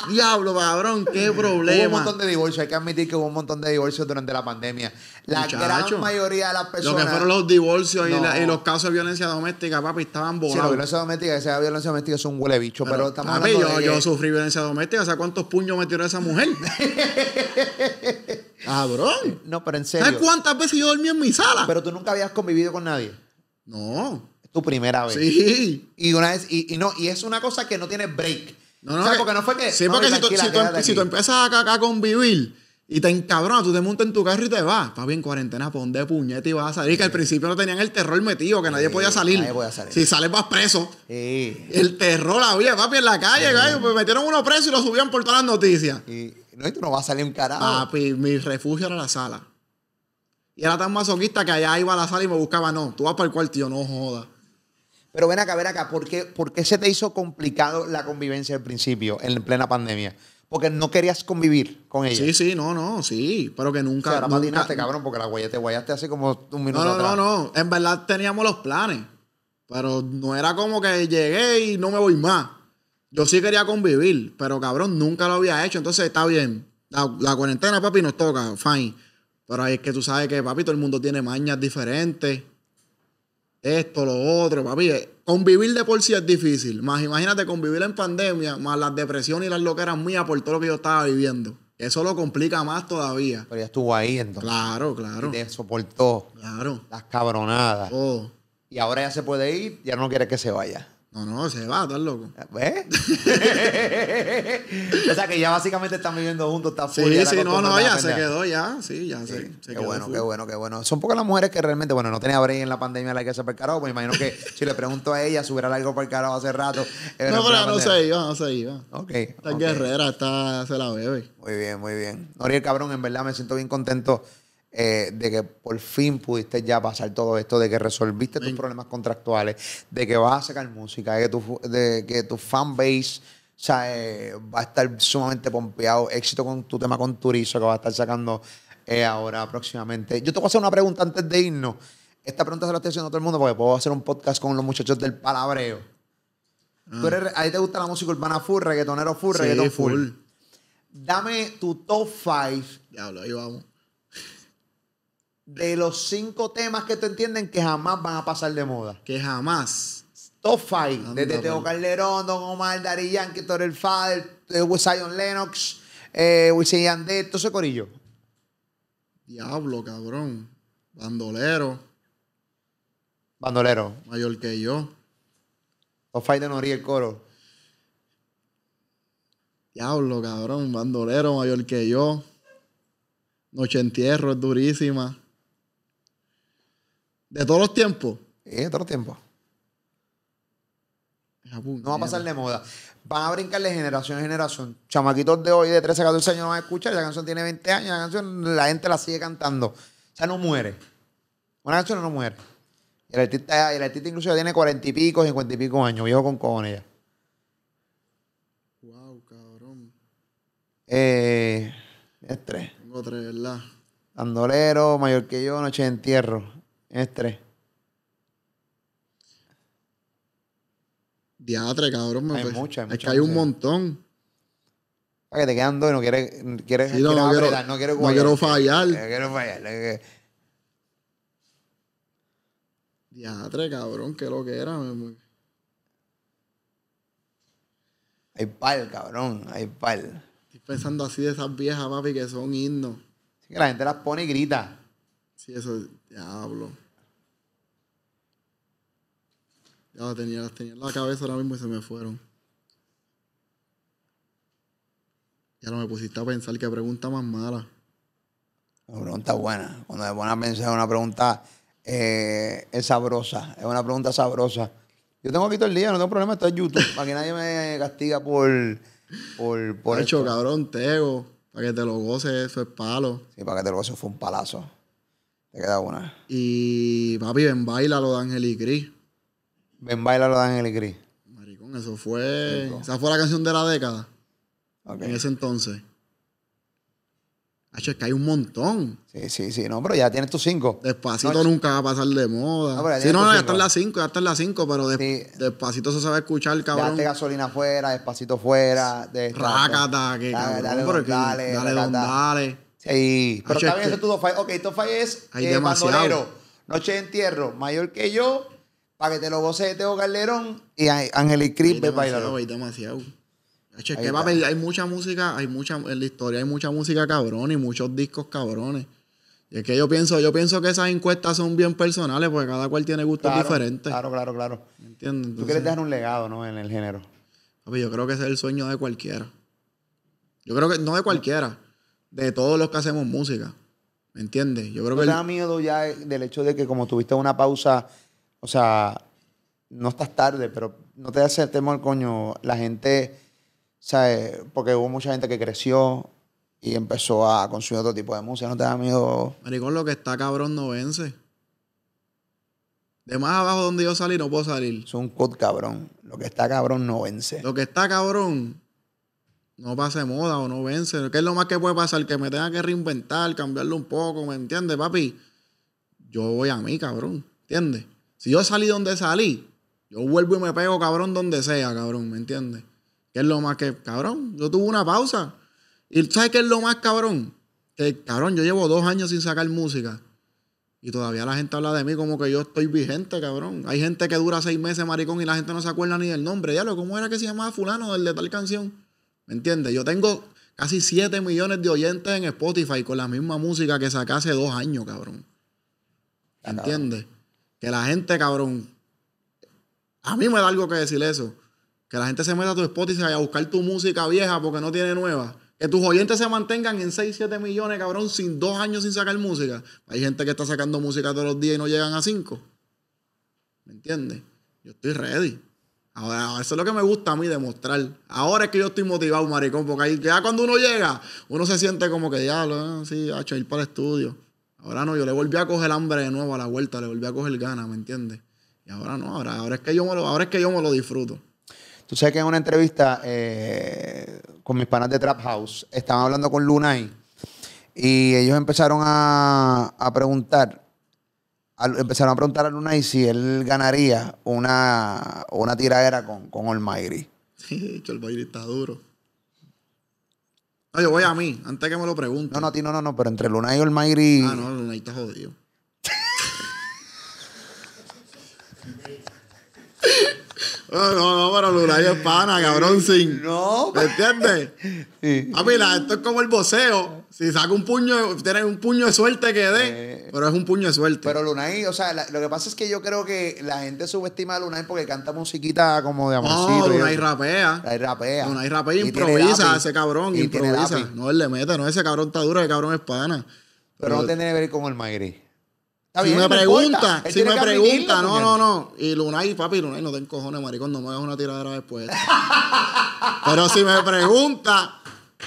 B: Diablo, cabrón, qué problema. Hubo un montón de
A: divorcios, hay que admitir que hubo un montón de divorcios durante la pandemia. La gran mayoría de las personas. Lo que fueron
B: los divorcios y, los casos de violencia doméstica, papi, estaban volados. Si la violencia
A: doméstica, que sea violencia doméstica,
B: es un huele bicho, pero, estamos papi, yo, yo sufrí violencia doméstica, o sea, ¿cuántos puños me tiró esa mujer? Cabrón. No, pero en serio. ¿Sabes cuántas veces yo dormí en mi sala? Pero tú
A: nunca habías convivido con nadie. No. Es tu primera vez. Sí. Y una vez, y no, y es una cosa que no tiene break. No, no, porque no fue que. Sí, porque si, tú, empiezas
B: acá, a convivir y te encabronas, tú te montas en tu carro y te vas. Está bien, cuarentena, pon de puñete y vas a salir. Que al principio no tenían el terror metido, que nadie podía salir. Nadie salir. Si sales, vas preso. El terror la había, papi, en la calle, pues, metieron uno preso y lo subían por todas las noticias. Y, no, y tú no vas a salir un carajo. Papi, mi refugio era la sala. Y era tan masoquista que allá iba a la sala y me buscaba, no, tú vas para el cuarto no joda pero ven acá, ven acá, ¿por qué, se te
A: hizo complicado la convivencia al principio, en plena pandemia? Porque no querías convivir con
B: ella. Sí, sí, no, no, sí. Pero que nunca. O cabrón, porque la huella te guayaste así como un minuto. No, no, no, no. En verdad teníamos los planes. Pero no era como que llegué y no me voy más. Yo sí quería convivir, pero cabrón, nunca lo había hecho. Entonces está bien. La, cuarentena, papi, nos toca, fine. Pero es que tú sabes que, papi, todo el mundo tiene mañas diferentes esto, lo otro, papi. Eh, convivir de por sí es difícil. Más imagínate convivir en pandemia, más la depresión y las loqueras mías por todo lo que yo estaba viviendo. Eso lo complica más todavía.
A: Pero ya estuvo ahí entonces. Claro, claro. Y soportó. Claro. Las cabronadas. Oh. Y ahora ya se puede ir, ya no quiere que se vaya. No, no, se va, está loco. ¿Ves? Ah, pues. o sea que ya básicamente están viviendo juntos, están Sí, sí, no, no, ya se quedó, ya, sí, ya sí. Se, quedó. qué bueno, qué bueno, qué bueno. Son pocas las mujeres que realmente, bueno, no tenía break en la pandemia la que se percaró, pues imagino que si le pregunto a ella, si hubiera algo percarado hace rato. no, pero no se iba, no se iba. Ok.
B: Está en guerrera,
A: está, se la
B: bebe. Muy bien, muy bien.
A: Noriel, cabrón, en verdad me siento bien contento eh, de que por fin pudiste ya pasar todo esto, de que resolviste tus problemas contractuales, de que vas a sacar música, de que tu, fanbase fan base eh, va a estar sumamente pompeado. Éxito con tu tema con Turizo que va a estar sacando eh, ahora próximamente. Yo te voy a hacer una pregunta antes de irnos. Esta pregunta se la estoy haciendo a todo el mundo porque puedo hacer un podcast con los muchachos del palabreo. ahí a te gusta la música urbana full, reggaetonero full, reggaeton full. Dame tu top five Diablo, ahí vamos de los cinco temas que te entienden que jamás van a pasar de moda. Que jamás. Top Fight. Desde Teo Calderón, Don Omar, Dari Yankee, el Fader, eh, Zion Lennox, eh, Wisin todo ese corillo. Diablo, cabrón. Bandolero.
B: Bandolero. Mayor que yo. Top Fight de Norí el coro. Diablo, cabrón. Bandolero mayor que yo. Noche Entierro es durísima. ¿De todos los tiempos? Sí, de todos los tiempos. No va a pasar
A: de moda. Van a brincar de generación en generación. Chamaquitos de hoy de 13 a 14 años no van a escuchar. la canción tiene 20 años. La canción la gente la sigue cantando. O sea, no muere. Una canción no muere. Y el artista, incluso ya tiene 40 y pico, 50 y pico años. Viejo con cojones ya. Wow, cabrón. Eh, es tres. Tengo tres, ¿verdad? Andolero, mayor que yo, noche de entierro. Es tres.
B: Diatre, cabrón. Me hay Es que hay un
A: montón. Para ah, que te quedan dos y no quieres, no, quiero, no, no eh, quiero fallar. No quiero fallar. Que...
B: Diatre, cabrón, que lo que era. Me... Hay pal, cabrón, hay pal. Estoy pensando así de esas viejas, papi, que son himnos. que la gente las pone y grita. Sí, eso, diablo. las tenía, la cabeza ahora mismo y se me fueron. Ya no me pusiste a pensar qué pregunta
A: más mala. Una pregunta buena. Eh, Cuando es buena pensar es una pregunta es sabrosa. Es una pregunta sabrosa. Yo tengo aquí todo el día, no tengo problema, estoy en YouTube. para que nadie me castiga por. por, por hecho, cabrón, Tego. Para que te lo
B: goces, eso es palo. Sí, para que te lo goces fue un palazo. Te queda una. Y papi, ven baila lo de Ángel y Cris. Ben baila lo dan en el gris. Maricón, eso fue. Esa fue la canción de la década. En ese entonces. Hacho, es que hay un montón. Sí, sí, sí. No, pero ya tienes tus cinco. Despacito nunca va a pasar de moda. si sí, no, no, ya en las cinco, ya en las cinco, pero despacito se sabe escuchar, cabrón. Date gasolina fuera, despacito fuera. De, Rácata, que dale, cabrón, dale, dale, dale,
A: dale. Sí, pero también es tu Ok, top es hay eh, demasiado. Noche de Entierro, Mayor que yo, para que te lo goce Teo Calderón
B: y Ángel y Crispe no Hay demasiado. Che, hay mucha música, hay mucha, en la historia hay mucha música cabrón y muchos discos cabrones. Y es que yo pienso, yo pienso que esas encuestas son bien personales porque cada cual tiene gustos diferentes. Claro, claro, claro. Tú quieres dejar un legado, ¿no? En el género. yo creo que ese es el sueño de cualquiera. Yo creo que, no de cualquiera, de todos los que hacemos música. ¿Me entiendes? Yo creo que. da miedo ya
A: eh, del hecho de que, como tuviste una pausa o sea, no estás tarde, pero no te da el temor, coño. La gente, ¿sabes? Porque hubo mucha gente que creció y empezó a consumir otro tipo de música. No te da miedo.
B: Maricón, lo que está cabrón no vence. De más abajo donde yo salí, no puedo salir. Es un cut, cabrón. Lo que está cabrón no vence. Lo que está cabrón no pasa de moda o no vence. ¿Qué es lo más que puede pasar? Que me tenga que reinventar, cambiarlo un poco, ¿me entiendes, papi? Yo voy a mí, cabrón. ¿Entiendes? Si yo salí donde salí, yo vuelvo y me pego, cabrón, donde sea, cabrón, ¿me entiendes? Que es lo más que, cabrón, yo tuve una pausa. ¿Y sabes qué es lo más, cabrón? Que, cabrón, yo llevo dos años sin sacar música. Y todavía la gente habla de mí como que yo estoy vigente, cabrón. Hay gente que dura seis meses, maricón, y la gente no se acuerda ni del nombre. lo ¿cómo era que se llamaba fulano del de tal canción? ¿Me entiendes? Yo tengo casi siete millones de oyentes en Spotify con la misma música que saqué hace dos años, cabrón. ¿Me entiendes? Que la gente, cabrón. A mí me da algo que decir eso. Que la gente se meta a tu vaya a buscar tu música vieja porque no tiene nueva. Que tus oyentes se mantengan en 6, 7 millones, cabrón, sin dos años sin sacar música. Hay gente que está sacando música todos los días y no llegan a 5. ¿Me entiendes? Yo estoy ready. Ahora, eso es lo que me gusta a mí demostrar. Ahora es que yo estoy motivado, maricón, porque ahí, ya cuando uno llega, uno se siente como que ya, ah, sí, ha hecho ir para el estudio. Ahora no, yo le volví a coger hambre de nuevo a la vuelta, le volví a coger ganas, ¿me entiendes? Y ahora no, ahora, ahora, es que yo me lo, ahora es que yo me lo disfruto. Tú
A: sabes que en una entrevista eh, con mis panas de Trap House, estaban hablando con Lunay y ellos empezaron a, preguntar, a, empezaron a preguntar a Lunay si él ganaría una, una tiradera con, con Almighty.
B: Sí, el Almighty está duro. No, yo voy a mí, antes que me lo pregunten. No, no, a ti no, no, no, pero entre Luna y Olmairi. Ah, no, Lunay está jodido. No, no, pero Lunay es pana, cabrón, sin. No. ¿Me entiendes? Ah, mira, esto es como el voceo. Si saca un puño, tienes un puño de suerte que dé, eh, pero es un puño de suerte. Pero Lunay, o sea,
A: lo que pasa es que yo creo que la gente subestima a Lunay porque canta musiquita como de amorcito. No, Lunay
B: rapea. Lunay rapea. Lunay rapea improvisa, ese cabrón, improvisa. No, él le mete, no, ese cabrón está duro, ese cabrón es pana. Pero, no tiene que ver con el maigri
A: si me pregunta, si me pregunta, no, no, no.
B: Y Lunay, papi, Lunay, no den cojones, maricón, no me hagas una tiradera después. Pero si me pregunta,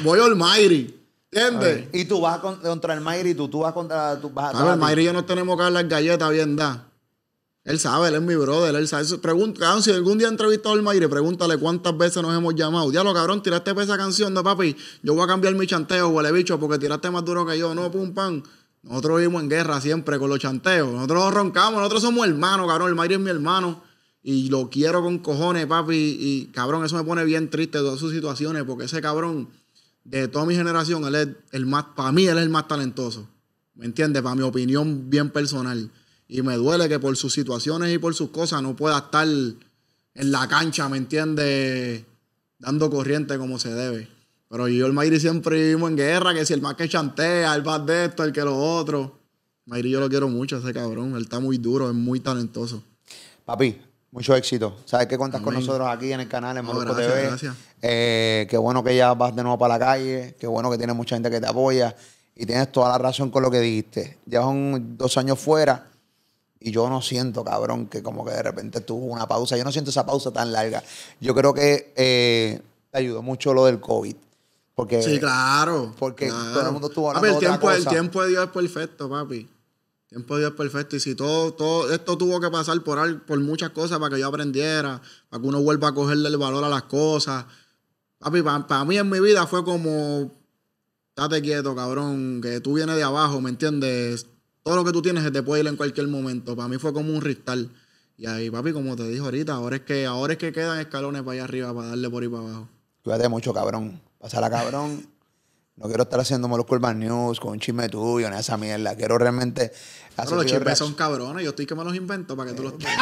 B: voy al Mayri. ¿Entiendes? Y tú vas contra el Mayri, tú, tú vas contra. Tú vas a el Mayri y yo no tenemos que dar las galletas bien da. Él sabe, él es mi brother, él sabe. Pregunta, ah, si algún día entrevistado al Mayri, pregúntale cuántas veces nos hemos llamado. Diablo, cabrón, tiraste esa canción, no, papi. Yo voy a cambiar mi chanteo, huele bicho, porque tiraste más duro que yo. No, pum, pan. Nosotros vivimos en guerra siempre con los chanteos. Nosotros roncamos, nosotros somos hermanos, cabrón. El Mario es mi hermano. Y lo quiero con cojones, papi. Y cabrón, eso me pone bien triste todas sus situaciones. Porque ese cabrón, de toda mi generación, él es el más, para mí, él es el más talentoso. ¿Me entiendes? Para mi opinión bien personal. Y me duele que por sus situaciones y por sus cosas no pueda estar en la cancha, ¿me entiendes? Dando corriente como se debe. Pero yo y el Mayri siempre vivimos en guerra, que si el más que chantea, el más de esto, el que lo otro. Mayri yo lo quiero mucho, ese cabrón. Él está muy duro, es muy talentoso. Papi, mucho éxito. Sabes qué cuentas con nosotros
A: aquí en el canal, en Morocco TV. Gracias. Eh, qué bueno que ya vas de nuevo para la calle, qué bueno que tienes mucha gente que te apoya. Y tienes toda la razón con lo que dijiste. Llevas dos años fuera y yo no siento, cabrón, que como que de repente tuvo una pausa. Yo no siento esa pausa tan larga. Yo creo que eh, te ayudó mucho lo del COVID. Porque, sí,
B: claro. Porque todo el mundo estuvo hablando el tiempo, El tiempo de Dios es perfecto, papi. El tiempo de Dios es perfecto. Y si todo, todo esto tuvo que pasar por, por muchas cosas para que yo aprendiera, para que uno vuelva a cogerle el valor a las cosas. Papi, para, mí en mi vida fue como, estate quieto, cabrón, que tú vienes de abajo, ¿me entiendes? Todo lo que tú tienes se te puede ir en cualquier momento. Para mí fue como un ristal. Y ahí, papi, como te dije ahorita, ahora es que, ahora es que quedan escalones para allá arriba, para darle por ahí para abajo.
A: Cuídate mucho, cabrón. O la cabrón. No quiero estar haciéndome los Curban News con un chisme tuyo, ni esa mierda. Quiero realmente hacer. Pero los chismes son
B: cabrones. Yo estoy que me los invento para que tú los eh, tengas.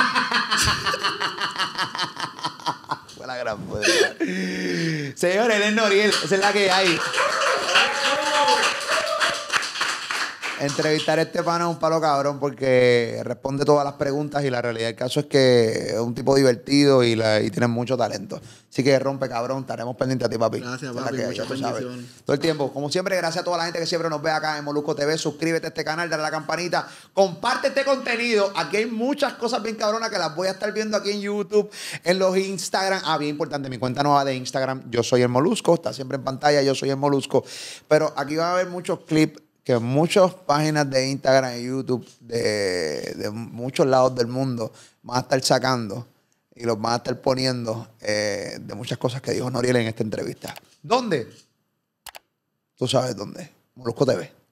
A: Fue la gran poder. Señores, es Noriel, esa es la que hay. entrevistar a este pana es un palo cabrón porque responde todas las preguntas y la realidad del caso es que es un tipo divertido y, tiene mucho talento. Así que rompe cabrón, estaremos pendientes a ti, papi. Gracias, papi. Todo el tiempo. Como siempre, gracias a toda la gente que siempre nos ve acá en Molusco TV. Suscríbete a este canal, dale a la campanita, comparte este contenido. Aquí hay muchas cosas bien cabronas que las voy a estar viendo aquí en YouTube, en los Instagram. Ah, bien importante, mi cuenta nueva de Instagram, yo soy el Molusco, está siempre en pantalla, yo soy el Molusco. Pero aquí van a haber muchos clips que muchas páginas de Instagram y YouTube de, muchos lados del mundo van a estar sacando y los van a estar poniendo eh, de muchas cosas que dijo Noriel en esta entrevista. ¿Dónde? Tú sabes dónde. Molusco TV.